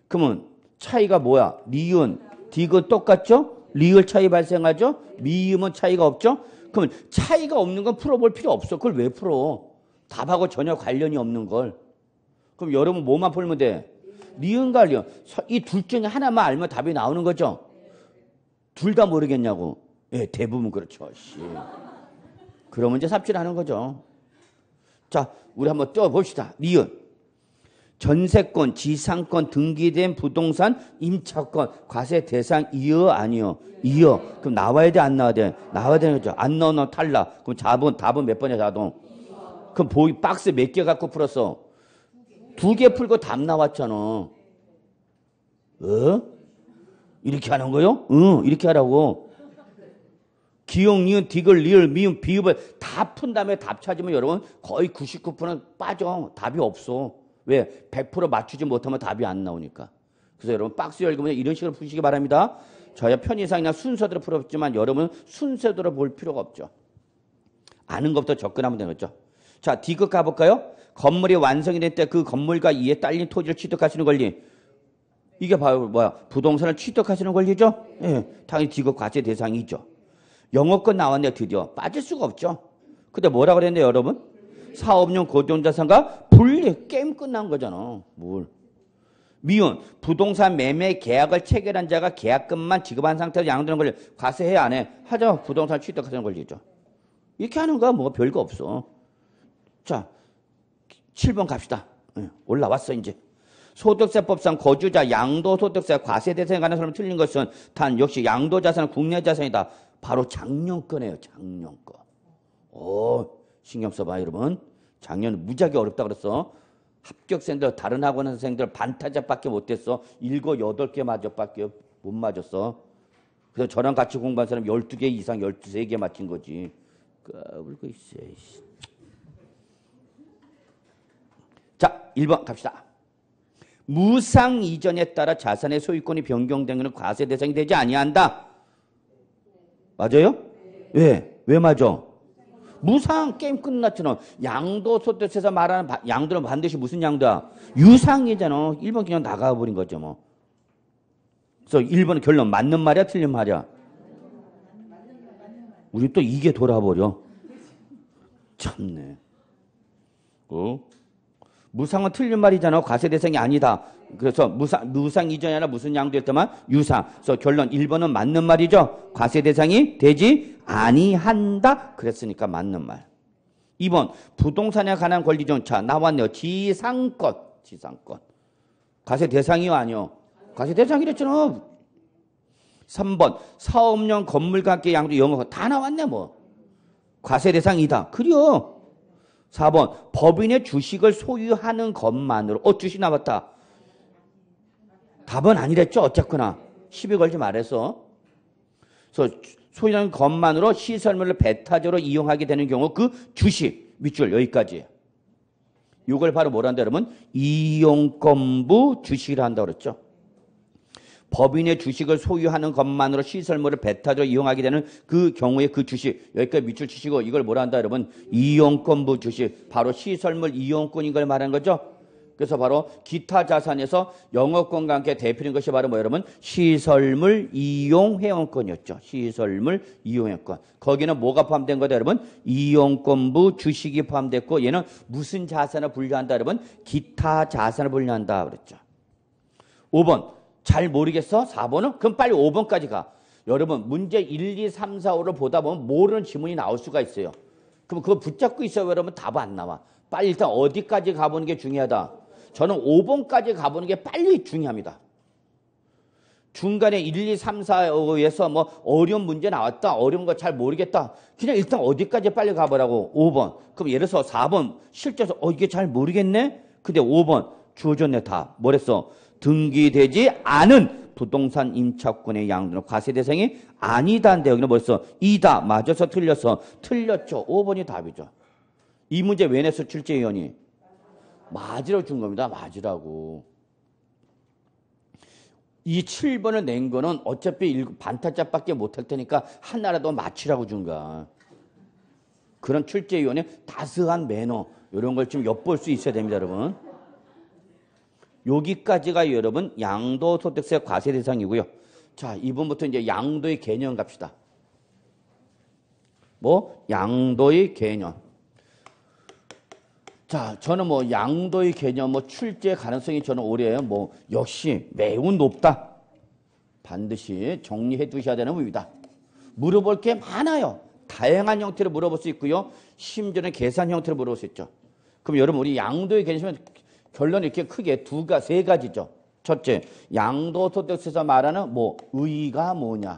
Speaker 1: 그러면 차이가 뭐야? 리은 디귿 똑같죠? 리을 차이 발생하죠? 미음은 차이가 없죠? 그러면 차이가 없는 건 풀어볼 필요 없어. 그걸 왜 풀어? 답하고 전혀 관련이 없는 걸. 그럼 여러분 뭐만 풀면 돼? 니은 관련. 이 둘 중에 하나만 알면 답이 나오는 거죠? 둘 다 모르겠냐고. 예, 대부분 그렇죠. 씨. 그러면 이제 삽질하는 거죠. 자, 우리 한번 떼어봅시다. 니은. 전세권, 지상권 등기된 부동산, 임차권, 과세 대상 이어 아니요. 이어. 그럼 나와야 돼, 안 나와야 돼? 나와야 되는 거죠. 안 넣어, 넣어, 탈락. 그럼 답은, 답은 몇 번이야, 자동? 그럼 박스 몇 개 갖고 풀었어? 두 개 풀고 답 나왔잖아. 어? 이렇게 하는 거요? 응, 이렇게 하라고. 기억, 니은, 디귿, 리을, 미음, 비읍을 다 푼 다음에 답 찾으면 여러분 거의 99%는 빠져. 답이 없어. 왜? 100% 맞추지 못하면 답이 안 나오니까. 그래서 여러분 박스 열고 이런 식으로 푸시기 바랍니다. 저야 편의상이나 순서대로 풀었지만 여러분은 순서대로 볼 필요가 없죠. 아는 것부터 접근하면 되겠죠. 자, 디귿 가볼까요? 건물이 완성이 될때그 건물과 이에 딸린 토지를 취득하시는 권리. 이게 바로 뭐야? 부동산을 취득하시는 권리죠? 예. 당연히 디귿 과세 대상이죠. 영업권 나왔네요, 드디어. 빠질 수가 없죠. 근데 뭐라 그랬네요, 여러분? 사업용 고정자산과 분리. 게임 끝난 거잖아. 뭘. 미운. 부동산 매매 계약을 체결한 자가 계약금만 지급한 상태로 양도는 권리. 과세해야 안 해. 하자. 부동산 취득하시는 권리죠. 이렇게 하는 거야, 뭐 별거 없어. 자, 7번 갑시다. 예, 올라왔어, 이제. 소득세법상 거주자, 양도소득세, 과세대상에 관한 사람 틀린 것은 단 역시 양도자산은 국내자산이다. 바로 작년거네요작년 거. 오, 어, 신경 써봐, 여러분. 작년 무지하게 어렵다 그랬어. 합격생들, 다른 학원 선생들 반타자밖에 못했어. 일곱, 여덟 개 맞아밖에 못 맞았어. 그래서 저랑 같이 공부한 사람 1 2개 이상 열두 세개 맞힌 거지. 까불고 있어, 자, 1번 갑시다. 무상 이전에 따라 자산의 소유권이 변경된 것은 과세 대상이 되지 아니한다. 맞아요? 네. 예, 왜? 왜 맞아? 무상 게임 끝났잖아. 양도 소득에서 말하는 바, 양도는 반드시 무슨 양도야? 유상이잖아. 1번 그냥 나가버린 거죠 뭐. 그래서 1번 결론 맞는 말이야 틀린 말이야? 우리 또 이게 돌아버려. 참네. 어? 무상은 틀린 말이잖아. 과세 대상이 아니다. 그래서 무상, 무상 이전이 아니라 무슨 양도였더만? 유상. 그래서 결론 1번은 맞는 말이죠. 과세 대상이 되지 아니한다. 그랬으니까 맞는 말. 2번 부동산에 관한 권리 전차 나왔네요. 지상권. 지상권. 과세 대상이요 아니요. 과세 대상이랬잖아. 3번 사업용 건물과 함 양도 영업 다 나왔네 뭐. 과세 대상이다. 그래요. 4번 법인의 주식을 소유하는 것만으로 어 주식 나왔다. 답은 아니랬죠. 어쨌거나 시비 걸지 말해어 그래서 소유하는 것만으로 시설물을 배타적으로 이용하게 되는 경우 그 주식 밑줄 여기까지. 이걸 바로 뭐라한다 여러분? 이용권부 주식이라 한다 고 그랬죠. 법인의 주식을 소유하는 것만으로 시설물을 배타적으로 이용하게 되는 그 경우에 그 주식 여기까지 밑줄 치시고 이걸 뭐라 한다 여러분 이용권부 주식 바로 시설물 이용권인 걸 말하는 거죠. 그래서 바로 기타 자산에서 영업권과 함께 대표인 것이 바로 뭐 여러분 시설물 이용 회원권이었죠. 시설물 이용 회원권. 거기는 뭐가 포함된 거다 여러분? 이용권부 주식이 포함됐고 얘는 무슨 자산을 분류한다 여러분? 기타 자산을 분류한다 그랬죠. 5번 잘 모르겠어? 4번은? 그럼 빨리 5번까지 가. 여러분 문제 1, 2, 3, 4, 5를 보다 보면 모르는 지문이 나올 수가 있어요. 그럼 그거 붙잡고 있어요. 여러분 답 안 나와. 빨리 일단 어디까지 가보는 게 중요하다. 저는 5번까지 가보는 게 빨리 중요합니다. 중간에 1, 2, 3, 4에서 뭐 어려운 문제 나왔다. 어려운 거 잘 모르겠다. 그냥 일단 어디까지 빨리 가보라고. 5번. 그럼 예를 들어서 4번. 실제로 어 이게 잘 모르겠네. 근데 5번. 주어졌네 답. 뭐랬어? 등기되지 않은 부동산 임차권의 양도는 과세 대상이 아니다인데 여기는 벌써 이다 맞아서 틀렸어 틀렸죠 5번이 답이죠 이 문제 왜 냈어 출제위원이 맞으러 준 겁니다 맞으라고 이 7번을 낸 거는 어차피 반타짜밖에 못할 테니까 하나라도 맞히라고 준 거야 그런 출제위원의 다스한 매너 이런 걸 좀 엿볼 수 있어야 됩니다 여러분 여기까지가 여러분 양도소득세 과세 대상이고요. 자, 이분부터 이제 양도의 개념 갑시다. 뭐 양도의 개념. 자, 저는 뭐 양도의 개념, 뭐 출제 가능성이 저는 오래요. 뭐 역시 매우 높다. 반드시 정리해 두셔야 되는 겁니다 물어볼 게 많아요. 다양한 형태로 물어볼 수 있고요. 심지어는 계산 형태로 물어볼 수 있죠. 그럼 여러분 우리 양도의 개념은 결론이 이렇게 크게 두가 지세 가지죠. 첫째, 양도소득세에서 말하는 뭐 의가 뭐냐.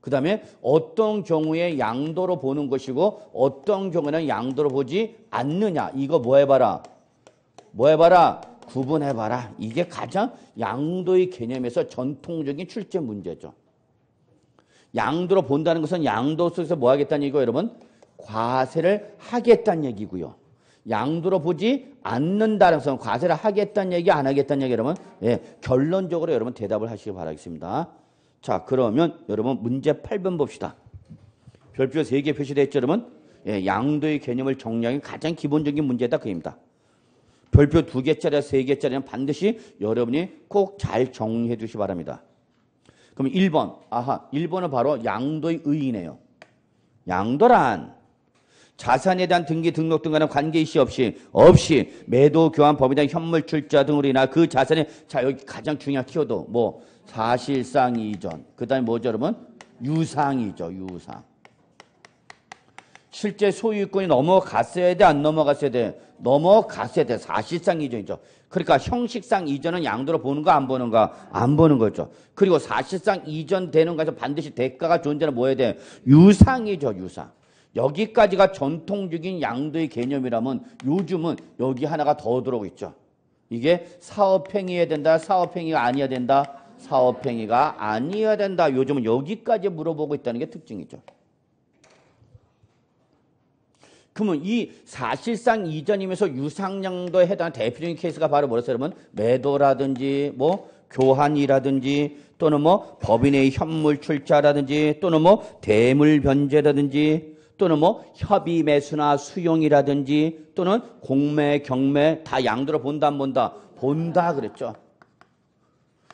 Speaker 1: 그 다음에 어떤 경우에 양도로 보는 것이고 어떤 경우에는 양도로 보지 않느냐. 이거 뭐 해봐라. 뭐 해봐라. 구분해봐라. 이게 가장 양도의 개념에서 전통적인 출제 문제죠. 양도로 본다는 것은 양도소에서 뭐 하겠다는 얘기고 여러분 과세를 하겠다는 얘기고요. 양도로 보지 않는다는 것은 과세를 하겠다는 얘기 안 하겠다는 얘기 여러분 예, 결론적으로 여러분 대답을 하시길 바라겠습니다. 자 그러면 여러분 문제 8번 봅시다. 별표 3개 표시되어 있죠 여러분? 예, 양도의 개념을 정리하기 가장 기본적인 문제다 그입니다. 별표 2개짜리 와 3개짜리는 반드시 여러분이 꼭 잘 정리해 주시 기 바랍니다. 그럼 1번 아하 1번은 바로 양도의 의의네요. 양도란 자산에 대한 등기 등록 등과는 관계 시 없이 없이 매도 교환 법인장 현물 출자 등으로 인하 그 자산의 자 여기 가장 중요한 키워드 뭐 사실상 이전 그다음에 뭐죠 여러분 유상이죠 유상 실제 소유권이 넘어갔어야 돼 안 넘어갔어야 돼 넘어갔어야 돼 사실상 이전이죠 그러니까 형식상 이전은 양도로 보는거 안보는거 안 보는 거죠. 그리고 사실상 이전되는 것에 반드시 대가가 존재는 뭐해야 돼? 유상이죠, 유상. 여기까지가 전통적인 양도의 개념이라면 요즘은 여기 하나가 더 들어오고 있죠. 이게 사업행위에 된다, 사업행위가 아니어야 된다, 사업행위가 아니어야 된다. 요즘은 여기까지 물어보고 있다는 게 특징이죠. 그러면 이 사실상 이전이면서 유상양도에 해당하 대표적인 케이스가 바로 뭐라서요러면 매도라든지 뭐 교환이라든지 또는 뭐 법인의 현물 출자라든지 또는 뭐 대물 변제라든지 또는 뭐 협의 매수나 수용이라든지 또는 공매 경매 다 양도로 본다 안 본다 본다 그랬죠.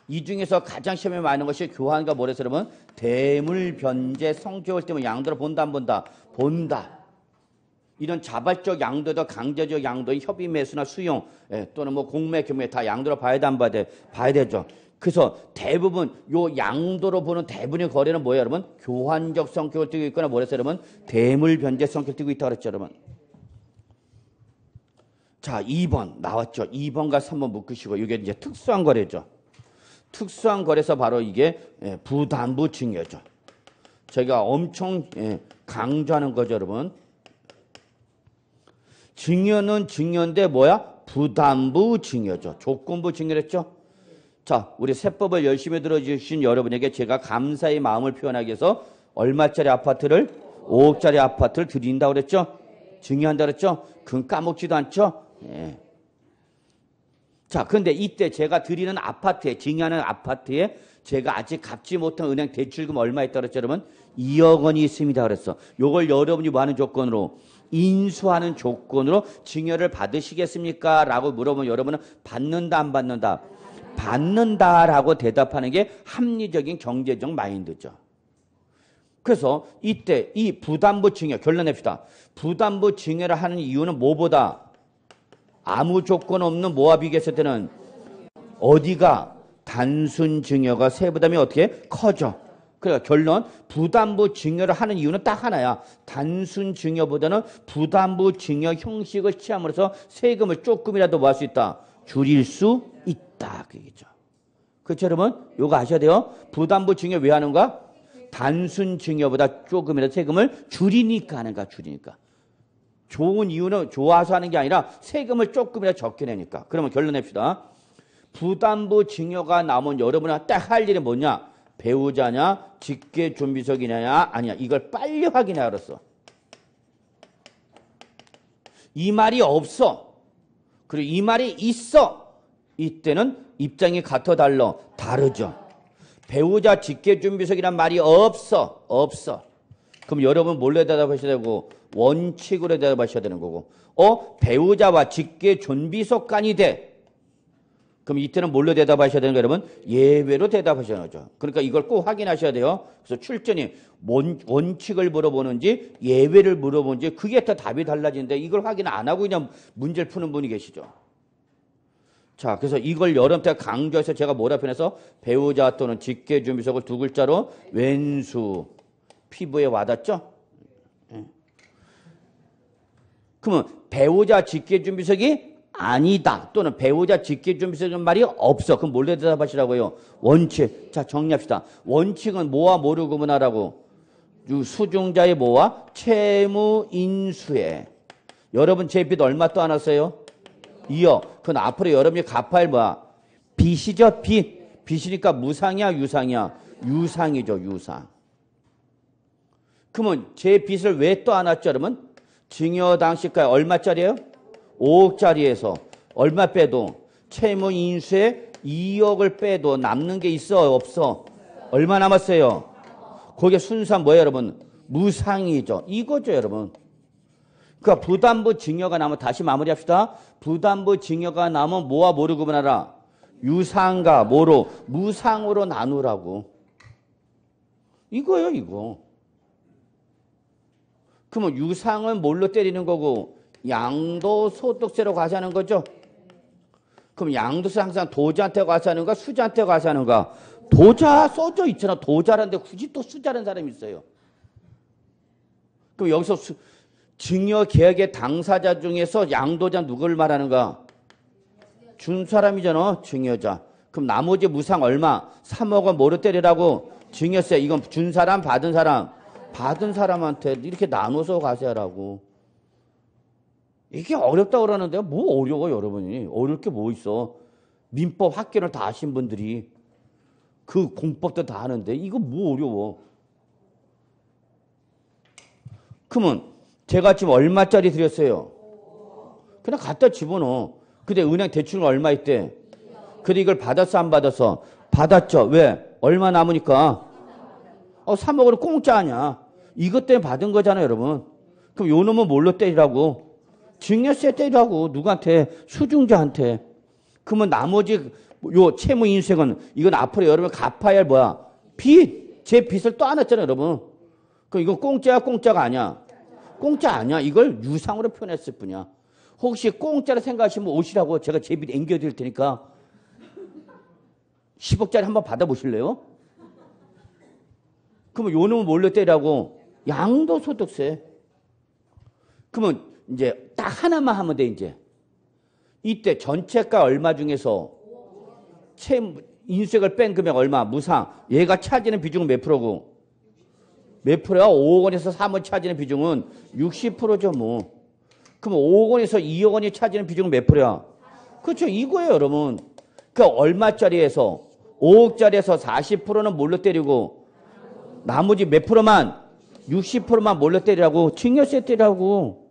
Speaker 1: 이 중에서 가장 시험에 많은 것이 교환과 모래서 여러분 대물 변제 성조을 때문에 양도로 본다 안 본다 본다. 이런 자발적 양도도 강제적 양도의 협의 매수나 수용 예, 또는 뭐 공매 경매 다 양도로 봐야 돼안 봐야 돼 봐야 되죠. 그래서 대부분 요 양도로 보는 대부분의 거래는 뭐예요, 여러분? 교환적 성격을 띠고 있거나 뭐랬어요, 여러분? 대물 변제 성격을 띠고 있다 고 그랬죠, 여러분? 자, 2번 나왔죠. 2번과 3번 묶으시고 이게 이제 특수한 거래죠. 특수한 거래서 바로 이게 예, 부담부 증여죠. 저희가 엄청 예, 강조하는 거죠, 여러분. 증여는 증여인데 뭐야? 부담부 증여죠. 조건부 증여랬죠? 자, 우리 세법을 열심히 들어주신 여러분에게 제가 감사의 마음을 표현하기 위해서 얼마짜리 아파트를 5억짜리 아파트를 드린다 고 그랬죠? 증여한다 그랬죠? 그건 까먹지도 않죠? 예. 자, 그런데 이때 제가 드리는 아파트에 증여하는 아파트에 제가 아직 갚지 못한 은행 대출금 얼마 있다 그랬죠, 여러분? 2억 원이 있습니다 그랬어. 요걸 여러분이 뭐 하는 조건으로 인수하는 조건으로 증여를 받으시겠습니까? 라고 물어보면 여러분은 받는다 안 받는다? 받는다라고 대답하는 게 합리적인 경제적 마인드죠. 그래서 이때 이 부담부 증여 결론 냅시다. 부담부 증여를 하는 이유는 뭐보다 아무 조건 없는 모아비겠을 때는 어디가 단순 증여가 세부담이 어떻게 커져. 그러니까 결론 부담부 증여를 하는 이유는 딱 하나야. 단순 증여보다는 부담부 증여 형식을 취함으로써 세금을 조금이라도 모을 수 있다. 줄일 수 있다. 그겠죠. 그렇죠, 여러분? 요거 아셔야 돼요. 부담부 증여 왜 하는가? 단순 증여보다 조금이라도 세금을 줄이니까 하는 가 줄이니까. 좋은 이유는 좋아서 하는 게 아니라 세금을 조금이라도 적게 내니까. 그러면 결론 냅시다. 부담부 증여가 남은 여러분이 딱할 일이 뭐냐? 배우자냐? 직계 준비석이냐? 아니야. 이걸 빨리 확인해 알았어. 이 말이 없어. 그리고 이 말이 있어. 이때는 입장이 같아 달러 다르죠. 배우자 직계준비석이란 말이 없어. 없어. 그럼 여러분 몰래 대답하셔야 되고 원칙으로 대답하셔야 되는 거고. 어? 배우자와 직계준비석 간이 돼. 그럼 이때는 뭘로 대답하셔야 되는 거 여러분? 예외로 대답하셔야 되죠 그러니까 이걸 꼭 확인하셔야 돼요. 그래서 출전이 원칙을 물어보는지 예외를 물어보는지 그게 다 답이 달라지는데 이걸 확인 안 하고 그냥 문제를 푸는 분이 계시죠. 자, 그래서 이걸 여름 때 강조해서 제가 모라편에서 배우자 또는 직계 준비석을 두 글자로 왼수 피부에 와닿죠? 예. 그러면 배우자 직계 준비석이 아니다 또는 배우자 직계 준비세는 말이 없어. 그럼 몰래 대답하시라고요. 원칙. 자 정리합시다. 원칙은 뭐와 뭐를 구분하라고. 수중자의 뭐와 채무 인수에. 여러분 제 빚 얼마 또 안 왔어요? 이어. 그건 앞으로 여러분이 갚아야 뭐야? 빚이죠 빚. 빚이니까 무상이야 유상이야? 유상이죠 유상. 그러면 제 빚을 왜 또 안 왔죠 여러분? 증여 당시가 얼마짜리예요? 5억짜리에서 얼마 빼도 채무 인수에 2억을 빼도 남는 게 있어 없어? 얼마 남았어요? 거기에 순수한 뭐예요 여러분? 무상이죠. 이거죠 여러분. 그러니까 부담부 증여가 남아 다시 마무리합시다. 부담부 증여가 남은 뭐와 뭐를 구분하라? 유상과 뭐로? 무상으로 나누라고. 이거요 이거. 그러면 유상은 뭘로 때리는 거고 양도소득세로 과세하는 거죠. 그럼 양도세 항상 도자한테 과세하는가 수자한테 과세하는가? 도자 써져 있잖아. 도자란데 굳이 또 수자라는 사람이 있어요. 그럼 여기서 수, 증여계약의 당사자 중에서 양도자 누구를 말하는가? 준 사람이잖아. 증여자. 그럼 나머지 무상 얼마? 3억 원 모르 때리라고 증여세. 이건 준 사람 받은 사람. 받은 사람한테 이렇게 나눠서 과세하라고. 이게 어렵다 그러는데 뭐 어려워 여러분이 어려울 게 뭐 있어 민법 학계를다 아신 분들이 그 공법도 다 하는데 이거 뭐 어려워 그러면 제가 지금 얼마짜리 드렸어요 그냥 갖다 집어넣어 근데 은행 대출은 얼마 있대 근데 이걸 받았어 안 받았어 받았죠 왜 얼마 남으니까 어 3억으로 공짜 아니야 이것 때문에 받은 거잖아요 여러분 그럼 요 놈은 뭘로 때리라고 증여세 때리라고 누구한테 수중자한테 그러면 나머지 요 채무 인생은 이건 앞으로 여러분 갚아야 할 뭐야 빚제 빚을 떠안았잖아요 여러분 그이거 공짜야 공짜가 아니야 공짜 아니야 이걸 유상으로 표현했을 뿐이야 혹시 공짜로 생각하시면 오시라고 제가 제빚 앵겨드릴 테니까 10억짜리 한번 받아보실래요? 그러면 요 놈은 몰래 리라고 양도소득세 그러면 이제 딱 하나만 하면 돼, 이제. 이때 전체가 얼마 중에서 채, 인수액을 뺀 금액 얼마, 무상. 얘가 차지는 비중은 몇 프로고? 몇 프로야? 5억 원에서 3억 차지는 비중은 60%죠, 뭐. 그럼 5억 원에서 2억 원이 차지는 비중은 몇 프로야? 그렇죠. 이거예요, 여러분. 그 얼마짜리에서 5억짜리에서 40%는 몰래 때리고 나머지 몇 프로만 60%만 몰래 때리라고 증여세 때리라고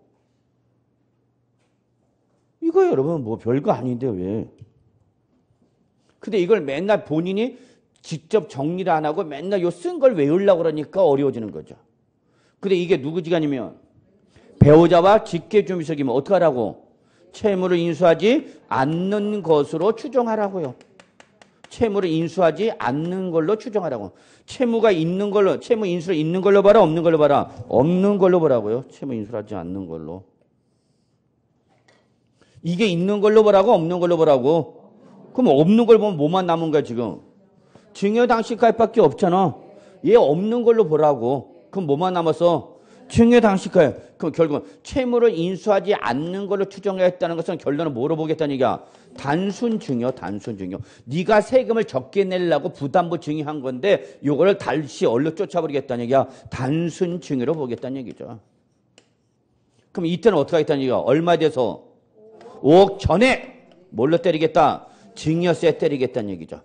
Speaker 1: 이거 여러분 뭐 별거 아닌데 왜? 근데 이걸 맨날 본인이 직접 정리를 안 하고 맨날 요 쓴 걸 외우려고 그러니까 어려워지는 거죠. 근데 이게 누구 지간이면 배우자와 직계 주민석이면 어떻게 하라고? 채무를 인수하지 않는 것으로 추정하라고요. 채무를 인수하지 않는 걸로 추정하라고. 채무가 있는 걸로, 채무 인수를 있는 걸로 봐라, 없는 걸로 봐라. 없는 걸로 보라고요. 채무 인수하지 않는 걸로. 이게 있는 걸로 보라고 없는 걸로 보라고. 그럼 없는 걸 보면 뭐만 남은 거야 지금? 증여 당시가액밖에 없잖아. 얘 없는 걸로 보라고. 그럼 뭐만 남았어? 증여 당시가액. 그럼 결국은 채무를 인수하지 않는 걸로 추정했다는 것은 결론을 뭐로 보겠다는 얘기야? 단순 증여, 단순 증여. 네가 세금을 적게 내려고 부담부 증여한 건데 요거를 다시 얼른 쫓아버리겠다는 얘기야. 단순 증여로 보겠다는 얘기죠. 그럼 이때는 어떻게 하겠다는 얘기야? 얼마돼서 오전에 뭘로 때리겠다? 증여세 때리겠다는 얘기죠.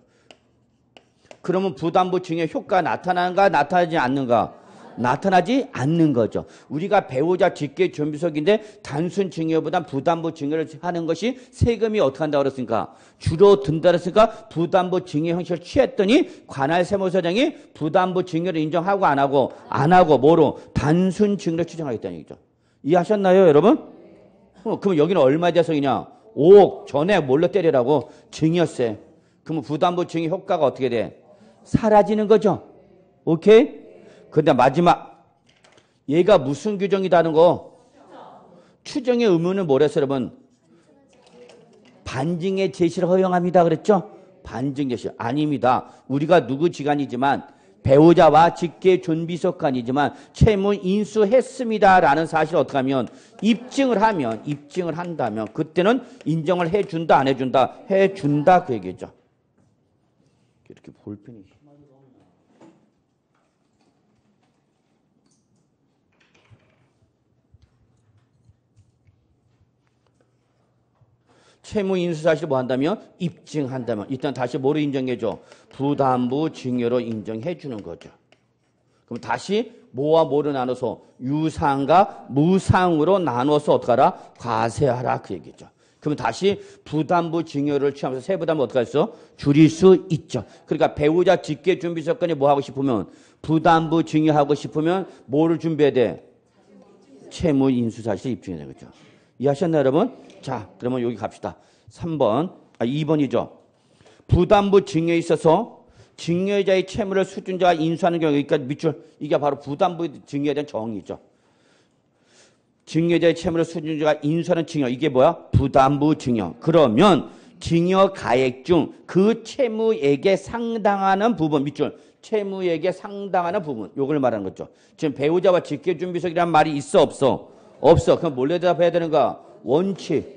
Speaker 1: 그러면 부담부 증여 효과 나타나는가 나타나지 않는가? 나타나지 않는 거죠. 우리가 배우자 직계 준비석인데 단순 증여보다 부담부 증여를 하는 것이 세금이 어떻게 한다 고 그랬습니까? 줄어든다 그랬으니까 부담부 증여 형식을 취했더니 관할 세무서장이 부담부 증여를 인정하고 안 하고 안 하고 뭐로 단순 증여를 추정하겠다는 얘기죠. 이해하셨나요, 여러분? 어, 그럼 여기는 얼마 대성이냐? 5억 전에 몰래 때리라고 증여세. 그러면 부담보증의 효과가 어떻게 돼? 사라지는 거죠. 오케이? 그런데 마지막 얘가 무슨 규정이다는 거? 추정의 의무는 뭐랬어요, 여러분? 반증의 제시를 허용합니다. 그랬죠? 반증 제시. 아닙니다. 우리가 누구 지간이지만 배우자와 직계 준비석관이지만 채무 인수했습니다라는 사실을 어떻게 하면 입증을 하면 입증을 한다면 그때는 인정을 해준다 안 해준다 해준다 그 얘기죠. 이렇게 볼펜이. 채무 인수 사실을 뭐 한다면 입증한다면 일단 다시 뭐로 인정해줘? 부담부 증여로 인정해 주는 거죠. 그럼 다시 뭐와 뭐를 나눠서 유상과 무상으로 나눠서 어떡하라? 과세하라 그 얘기죠. 그럼 다시 부담부 증여를 취하면서 세부담을 어떻게 했어? 줄일 수 있죠. 그러니까 배우자 직계 준비 조건이 뭐 하고 싶으면 부담부 증여하고 싶으면 뭐를 준비해야 돼? 채무 인수 사실 입증해야 되겠죠. 이해하셨나요, 여러분? 자, 그러면 여기 갑시다. 3번. 아, 2번이죠. 부담부 증여에 있어서 증여자의 채무를 수준자가 인수하는 경우 그러니까 밑줄 이게 바로 부담부 증여에 대한 정의죠. 증여자의 채무를 수준자가 인수하는 증여 이게 뭐야? 부담부 증여. 그러면 증여 가액 중 그 채무액에 상당하는 부분 밑줄 채무액에 상당하는 부분 요걸 말하는 거죠. 지금 배우자와 직계준비석이라는 말이 있어 없어? 없어. 그럼 몰래 대답해야 되는가? 원칙.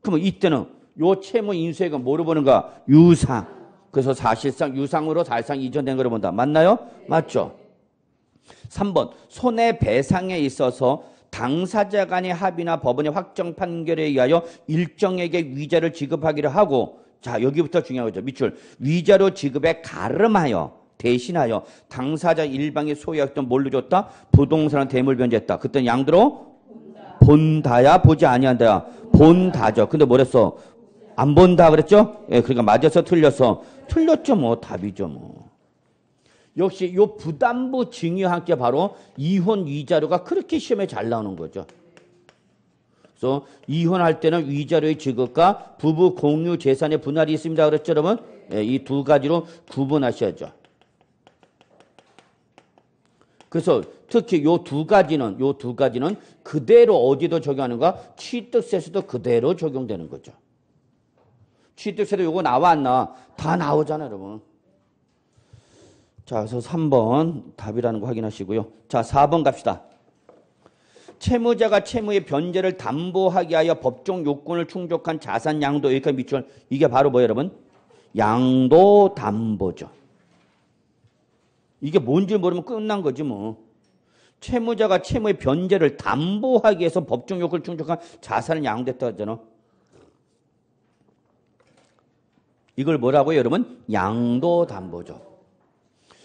Speaker 1: 그러면 이때는 요 채무 인수액은 뭐로 보는가? 유상. 그래서 사실상 유상으로 사실상 이전된 걸로 본다. 맞나요? 맞죠? 3번. 손해배상에 있어서 당사자 간의 합의나 법원의 확정 판결에 의하여 일정에게 위자를 지급하기로 하고 자 여기부터 중요한 거죠. 밑줄. 위자료 지급에 가름하여 대신하여 당사자 일방의 소유약도 뭘로 줬다? 부동산을 대물 변제했다. 그땐 양도로 본다야 보지 아니한다야 본다죠. 근데 뭐랬어? 안 본다 그랬죠? 예, 그러니까 맞아서 틀렸어. 틀렸죠 뭐 답이죠 뭐. 역시 요 부담부 증여 한게 바로 이혼 위자료가 그렇게 시험에 잘 나오는 거죠. 그래서 이혼할 때는 위자료의 지급과 부부 공유 재산의 분할이 있습니다. 그랬죠 여러분? 예, 이 두 가지로 구분하셔야죠. 그래서 특히 요 두 가지는 요 두 가지는 그대로 어디도 적용하는가? 취득세에서도 그대로 적용되는 거죠. 취득세도 요거 나왔나다 나오잖아요, 여러분. 자, 그래서 3번 답이라는 거 확인하시고요. 자, 4번 갑시다. 채무자가 채무의 변제를 담보하게 하여 법정 요건을 충족한 자산 양도 여기까지 밑줄 이게 바로 뭐예요, 여러분? 양도 담보죠. 이게 뭔지 모르면 끝난 거지 뭐. 채무자가 채무의 변제를 담보하기 위해서 법정 요구를 충족한 자산을 양도했다 하잖아. 이걸 뭐라고요, 여러분? 양도 담보죠.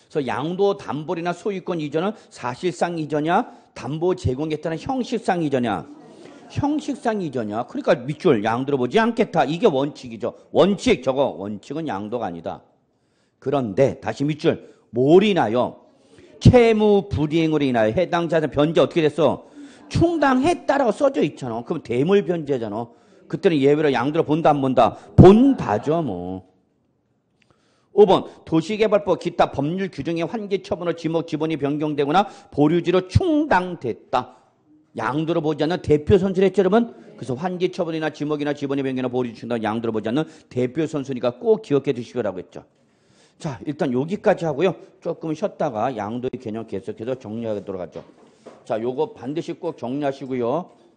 Speaker 1: 그래서 양도 담보리나 소유권 이전은 사실상 이전이야, 담보 제공했다는 형식상 이전이야. 형식상 이전이야. 그러니까 밑줄 양도를 보지 않겠다. 이게 원칙이죠. 원칙 저거 원칙은 양도가 아니다. 그런데 다시 밑줄 뭘 인하여? 채무 불이행으로 인하여 해당 자산 변제 어떻게 됐어? 충당했다라고 써져 있잖아. 그럼 대물 변제잖아. 그때는 예외로 양들어 본다 안 본다? 본다죠 뭐. 5번 도시개발법 기타 법률 규정의 환기 처분으로 지목 지분이 변경되거나 보류지로 충당됐다. 양들어 보지 않는 대표 선수랬죠 여러분? 그래서 환기 처분이나 지목이나 지분이 변경이나 보류지 충당 양들어 보지 않는 대표 선수니까 꼭 기억해 두시라고 기 했죠. 자, 일단 여기까지 하고요. 조금 쉬었다가 양도의 개념 계속해서 정리하도록 하죠. 자, 요거 반드시 꼭 정리하시고요.